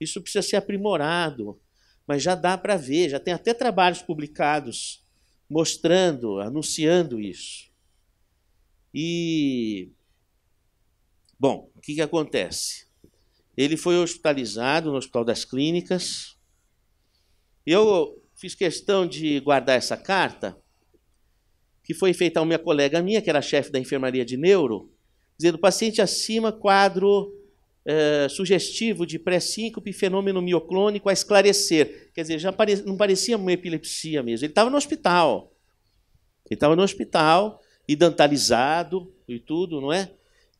Isso precisa ser aprimorado, mas já dá para ver, já tem até trabalhos publicados mostrando, anunciando isso. E bom, o que, que acontece? Ele foi hospitalizado no Hospital das Clínicas. Eu fiz questão de guardar essa carta, que foi feita a uma colega minha, que era chefe da enfermaria de neuro, dizendo: paciente acima, quadro eh, sugestivo de pré-síncope, fenômeno mioclônico a esclarecer. Quer dizer, já pare... não parecia uma epilepsia mesmo. Ele estava no hospital. Ele estava no hospital, idantalizado e tudo, não é?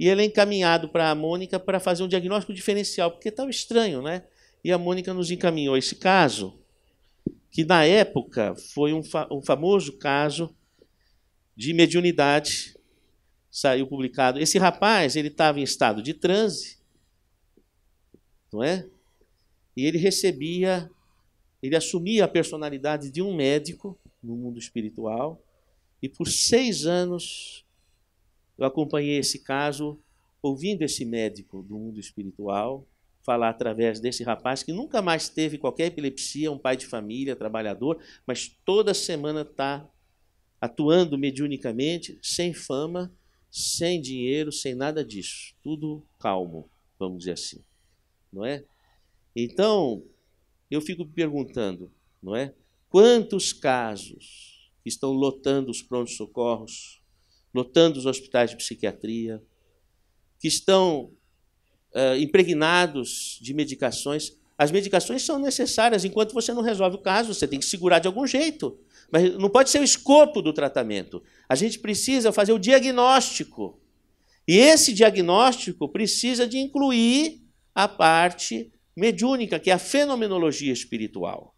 E ele é encaminhado para a Mônica para fazer um diagnóstico diferencial, porque estava estranho, né? E a Mônica nos encaminhou esse caso, que na época foi um, fa um famoso caso de mediunidade, saiu publicado. Esse rapaz, ele estava em estado de transe, não é? E ele recebia, ele assumia a personalidade de um médico no mundo espiritual, e por seis anos eu acompanhei esse caso ouvindo esse médico do mundo espiritual falar através desse rapaz que nunca mais teve qualquer epilepsia, um pai de família, trabalhador, mas toda semana está atuando mediunicamente, sem fama, sem dinheiro, sem nada disso. Tudo calmo, vamos dizer assim. Não é? Então, eu fico perguntando, não é? Quantos casos estão lotando os prontos socorros lotando os hospitais de psiquiatria, que estão uh, impregnados de medicações. As medicações são necessárias enquanto você não resolve o caso, você tem que segurar de algum jeito. Mas não pode ser o escopo do tratamento. A gente precisa fazer o diagnóstico. E esse diagnóstico precisa de incluir a parte mediúnica, que é a fenomenologia espiritual.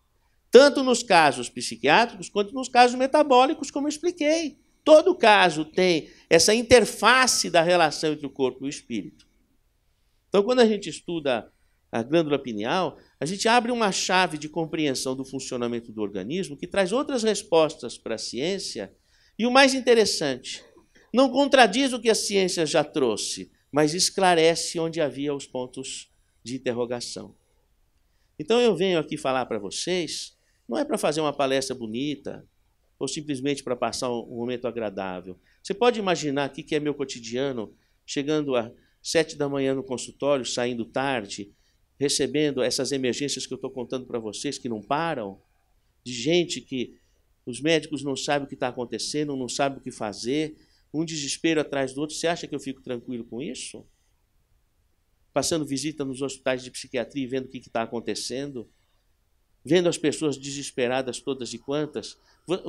Tanto nos casos psiquiátricos quanto nos casos metabólicos, como eu expliquei. Todo caso tem essa interface da relação entre o corpo e o espírito. Então, quando a gente estuda a glândula pineal, a gente abre uma chave de compreensão do funcionamento do organismo que traz outras respostas para a ciência. E o mais interessante, não contradiz o que a ciência já trouxe, mas esclarece onde havia os pontos de interrogação. Então eu venho aqui falar para vocês, não é para fazer uma palestra bonita, ou simplesmente para passar um momento agradável. Você pode imaginar o que é meu cotidiano, chegando às sete da manhã no consultório, saindo tarde, recebendo essas emergências que eu estou contando para vocês, que não param, de gente que os médicos não sabem o que está acontecendo, não sabem o que fazer, um desespero atrás do outro. Você acha que eu fico tranquilo com isso? Passando visita nos hospitais de psiquiatria e vendo o que está acontecendo? vendo as pessoas desesperadas todas e quantas,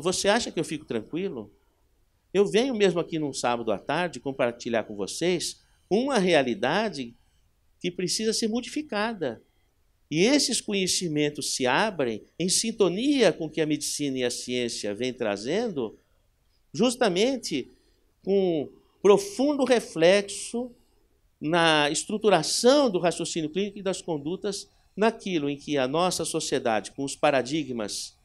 você acha que eu fico tranquilo? Eu venho mesmo aqui num sábado à tarde compartilhar com vocês uma realidade que precisa ser modificada. E esses conhecimentos se abrem em sintonia com o que a medicina e a ciência vem trazendo, justamente com profundo reflexo na estruturação do raciocínio clínico e das condutas naquilo em que a nossa sociedade, com os paradigmas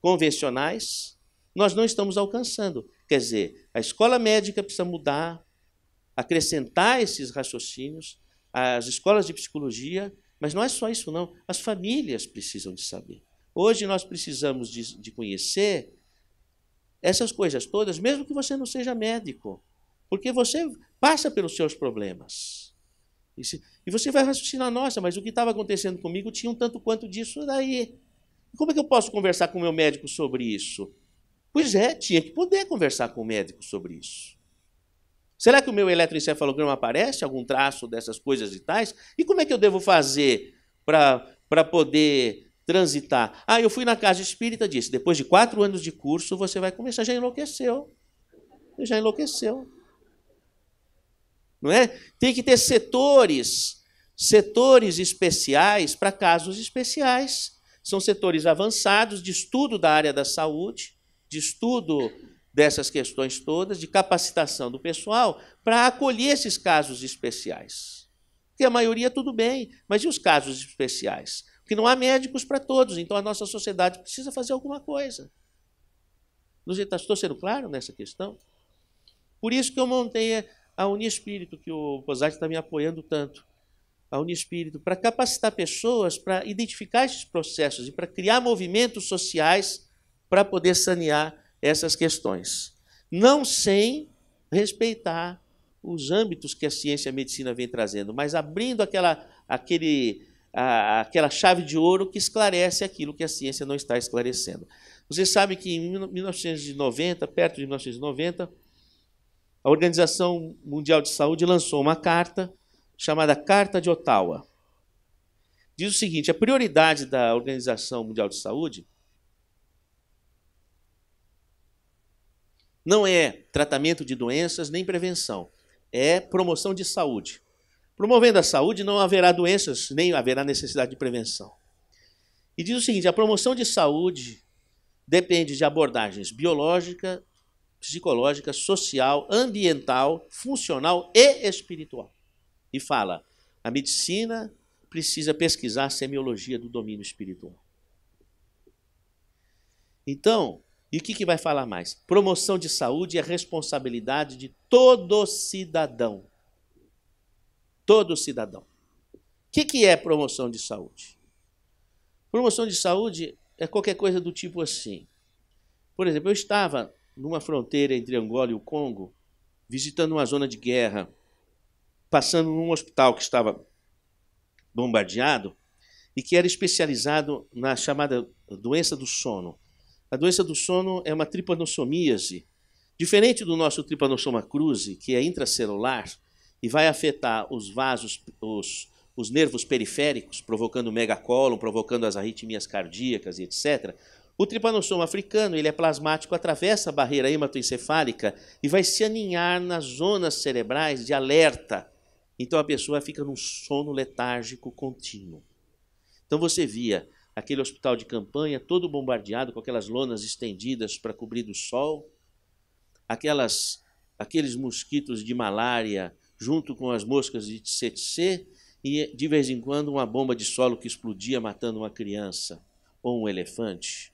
convencionais, nós não estamos alcançando. Quer dizer, a escola médica precisa mudar, acrescentar esses raciocínios, as escolas de psicologia, mas não é só isso, não. As famílias precisam de saber. Hoje nós precisamos de, de conhecer essas coisas todas, mesmo que você não seja médico, porque você passa pelos seus problemas. E se, e você vai raciocinar, nossa, mas o que estava acontecendo comigo tinha um tanto quanto disso daí. Como é que eu posso conversar com o meu médico sobre isso? Pois é, tinha que poder conversar com o médico sobre isso. Será que o meu eletroencefalograma aparece, algum traço dessas coisas e tais? E como é que eu devo fazer para poder transitar? Ah, eu fui na casa espírita disse, depois de quatro anos de curso, você vai começar, já enlouqueceu. Já enlouqueceu não é? Tem que ter setores, setores especiais para casos especiais. São setores avançados de estudo da área da saúde, de estudo dessas questões todas, de capacitação do pessoal para acolher esses casos especiais. Porque a maioria tudo bem, mas e os casos especiais? Porque não há médicos para todos, então a nossa sociedade precisa fazer alguma coisa. Tá, estou sendo claro nessa questão? Por isso que eu montei a Unispírito, que o Posati está me apoiando tanto, a Unispírito, para capacitar pessoas para identificar esses processos e para criar movimentos sociais para poder sanear essas questões. Não sem respeitar os âmbitos que a ciência e a medicina vem trazendo, mas abrindo aquela, aquele, a, aquela chave de ouro que esclarece aquilo que a ciência não está esclarecendo. Você sabe que em 1990, perto de 1990, a Organização Mundial de Saúde lançou uma carta chamada Carta de Ottawa. Diz o seguinte: a prioridade da Organização Mundial de Saúde não é tratamento de doenças nem prevenção, é promoção de saúde. Promovendo a saúde, não haverá doenças nem haverá necessidade de prevenção. E diz o seguinte: a promoção de saúde depende de abordagens biológica, psicológica, social, ambiental, funcional e espiritual. E fala: a medicina precisa pesquisar a semiologia do domínio espiritual. Então, e o que, que vai falar mais? Promoção de saúde é responsabilidade de todo cidadão. Todo cidadão. O que, que é promoção de saúde? Promoção de saúde é qualquer coisa do tipo assim. Por exemplo, eu estava numa fronteira entre Angola e o Congo, visitando uma zona de guerra, passando num hospital que estava bombardeado e que era especializado na chamada doença do sono. A doença do sono é uma tripanossomíase, diferente do nosso tripanossoma cruzi, que é intracelular e vai afetar os vasos, os, os nervos periféricos, provocando megacólon, provocando as arritmias cardíacas e etc. O tripanossoma africano ele é plasmático, atravessa a barreira hematoencefálica e vai se aninhar nas zonas cerebrais de alerta. Então a pessoa fica num sono letárgico contínuo. Então você via aquele hospital de campanha todo bombardeado com aquelas lonas estendidas para cobrir do sol, aquelas aqueles mosquitos de malária junto com as moscas de tsetse e de vez em quando uma bomba de solo que explodia matando uma criança ou um elefante.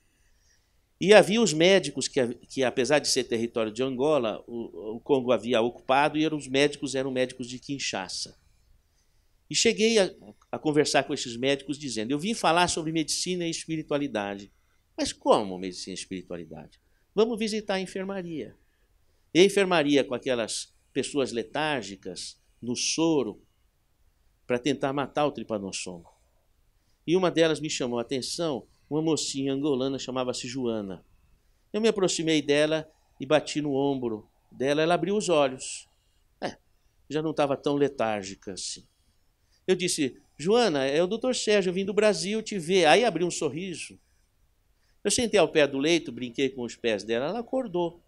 E havia os médicos que, que apesar de ser território de Angola, o, o, Congo havia ocupado e eram os médicos eram médicos de Kinshasa. E cheguei a, a conversar com esses médicos dizendo: eu vim falar sobre medicina e espiritualidade. Mas como medicina e espiritualidade? Vamos visitar a enfermaria. E a enfermaria com aquelas pessoas letárgicas no soro para tentar matar o tripanossomo. E uma delas me chamou a atenção uma mocinha angolana chamava-se Joana. Eu me aproximei dela e bati no ombro dela. Ela abriu os olhos. É, já não estava tão letárgica assim. Eu disse: Joana, é o doutor Sérgio, eu vim do Brasil te ver. Aí abriu um sorriso. Eu sentei ao pé do leito, brinquei com os pés dela, ela acordou.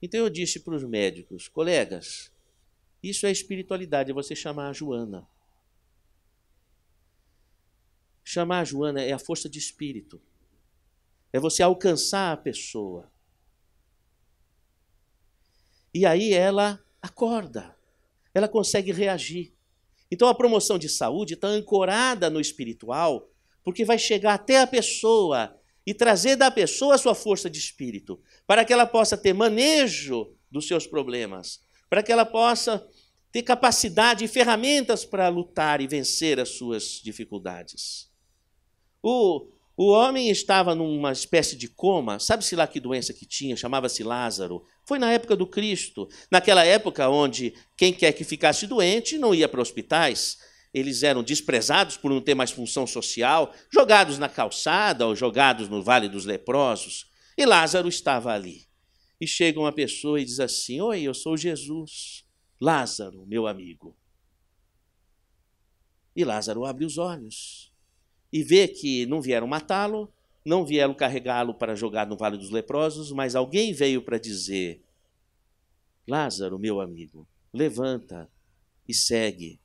Então eu disse para os médicos: colegas, isso é espiritualidade, é você chamar a Joana. Chamar a Joana é a força de espírito. É você alcançar a pessoa. E aí ela acorda. Ela consegue reagir. Então a promoção de saúde está ancorada no espiritual, porque vai chegar até a pessoa e trazer da pessoa a sua força de espírito, para que ela possa ter manejo dos seus problemas, para que ela possa ter capacidade e ferramentas para lutar e vencer as suas dificuldades. O, o homem estava numa espécie de coma, sabe-se lá que doença que tinha, chamava-se Lázaro. Foi na época do Cristo, naquela época onde quem quer que ficasse doente não ia para hospitais, eles eram desprezados por não ter mais função social, jogados na calçada ou jogados no Vale dos Leprosos. E Lázaro estava ali. E chega uma pessoa e diz assim: Oi, eu sou Jesus, Lázaro, meu amigo. E Lázaro abre os olhos e vê que não vieram matá-lo, não vieram carregá-lo para jogar no Vale dos Leprosos, mas alguém veio para dizer: Lázaro, meu amigo, levanta e segue.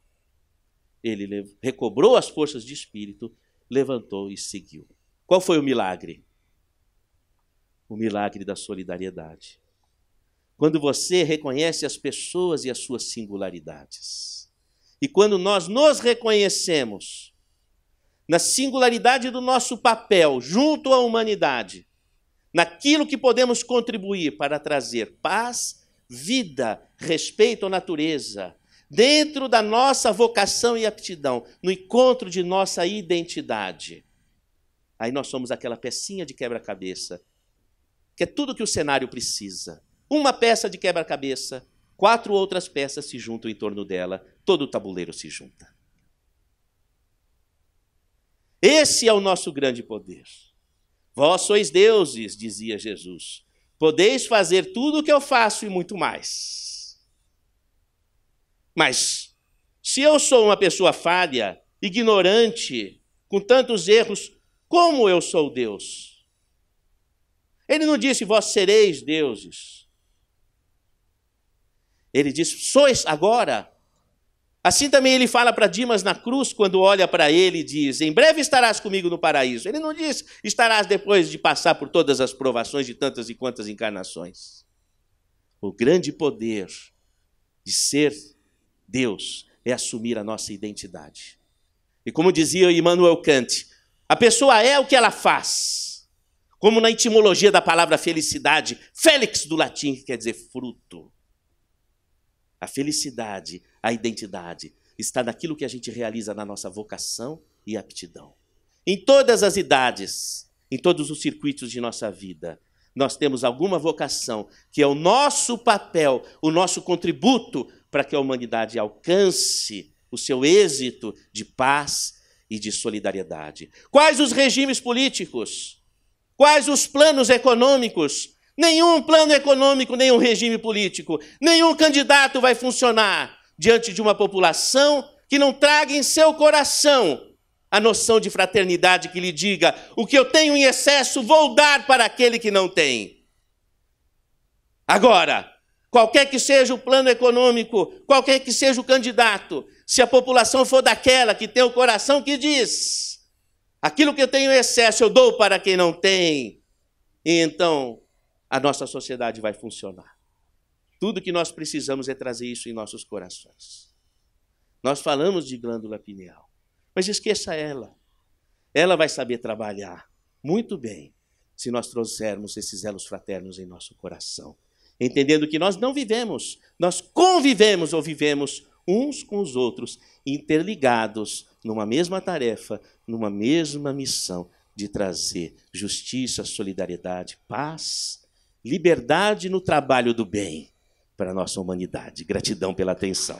Ele recobrou as forças de espírito, levantou e seguiu. Qual foi o milagre? O milagre da solidariedade. Quando você reconhece as pessoas e as suas singularidades. E quando nós nos reconhecemos na singularidade do nosso papel junto à humanidade, naquilo que podemos contribuir para trazer paz, vida, respeito à natureza, dentro da nossa vocação e aptidão, no encontro de nossa identidade. Aí nós somos aquela pecinha de quebra-cabeça, que é tudo que o cenário precisa. Uma peça de quebra-cabeça, quatro outras peças se juntam em torno dela, todo o tabuleiro se junta. Esse é o nosso grande poder. Vós sois deuses, dizia Jesus. Podeis fazer tudo o que eu faço e muito mais. Mas se eu sou uma pessoa falha, ignorante, com tantos erros, como eu sou Deus? Ele não disse vós sereis deuses. Ele disse sois agora Assim também ele fala para Dimas na cruz, quando olha para ele e diz: Em breve estarás comigo no paraíso. Ele não diz: Estarás depois de passar por todas as provações de tantas e quantas encarnações. O grande poder de ser Deus é assumir a nossa identidade. E como dizia Immanuel Kant, a pessoa é o que ela faz. Como na etimologia da palavra felicidade, félix do latim, que quer dizer fruto. A felicidade, a identidade, está naquilo que a gente realiza na nossa vocação e aptidão. Em todas as idades, em todos os circuitos de nossa vida, nós temos alguma vocação que é o nosso papel, o nosso contributo para que a humanidade alcance o seu êxito de paz e de solidariedade. Quais os regimes políticos? Quais os planos econômicos? Nenhum plano econômico, nenhum regime político, nenhum candidato vai funcionar diante de uma população que não traga em seu coração a noção de fraternidade que lhe diga: o que eu tenho em excesso vou dar para aquele que não tem. Agora, qualquer que seja o plano econômico, qualquer que seja o candidato, se a população for daquela que tem o coração que diz: aquilo que eu tenho em excesso eu dou para quem não tem. E então a nossa sociedade vai funcionar. Tudo que nós precisamos é trazer isso em nossos corações. Nós falamos de glândula pineal, mas esqueça ela. Ela vai saber trabalhar muito bem se nós trouxermos esses elos fraternos em nosso coração, entendendo que nós não vivemos, nós convivemos ou vivemos uns com os outros, interligados numa mesma tarefa, numa mesma missão de trazer justiça, solidariedade, paz liberdade no trabalho do bem para a nossa humanidade. Gratidão pela atenção.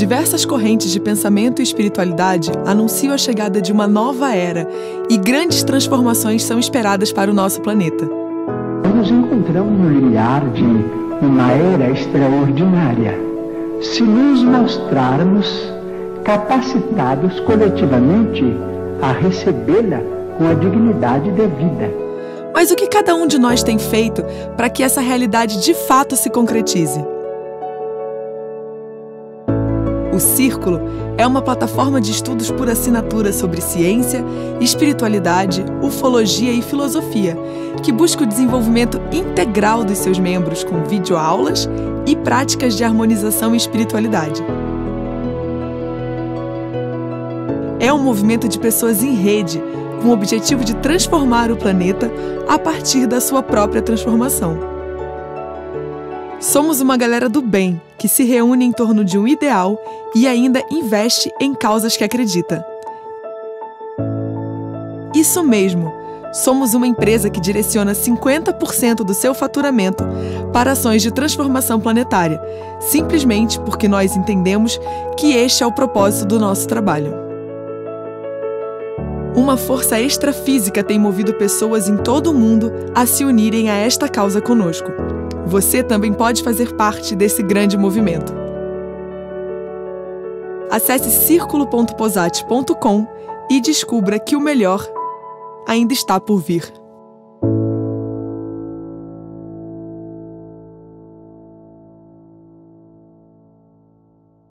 Diversas correntes de pensamento e espiritualidade anunciam a chegada de uma nova era e grandes transformações são esperadas para o nosso planeta. Nos encontramos no limiar de uma era extraordinária. Se nos mostrarmos capacitados coletivamente a recebê-la com a dignidade devida. Mas o que cada um de nós tem feito para que essa realidade de fato se concretize? O Círculo é uma plataforma de estudos por assinatura sobre ciência, espiritualidade, ufologia e filosofia, que busca o desenvolvimento integral dos seus membros com videoaulas e práticas de harmonização e espiritualidade. É um movimento de pessoas em rede, com o objetivo de transformar o planeta a partir da sua própria transformação. Somos uma galera do bem que se reúne em torno de um ideal e ainda investe em causas que acredita. Isso mesmo! Somos uma empresa que direciona 50% do seu faturamento para ações de transformação planetária, simplesmente porque nós entendemos que este é o propósito do nosso trabalho. Uma força extrafísica tem movido pessoas em todo o mundo a se unirem a esta causa conosco. Você também pode fazer parte desse grande movimento. Acesse círculo.posate.com e descubra que o melhor ainda está por vir.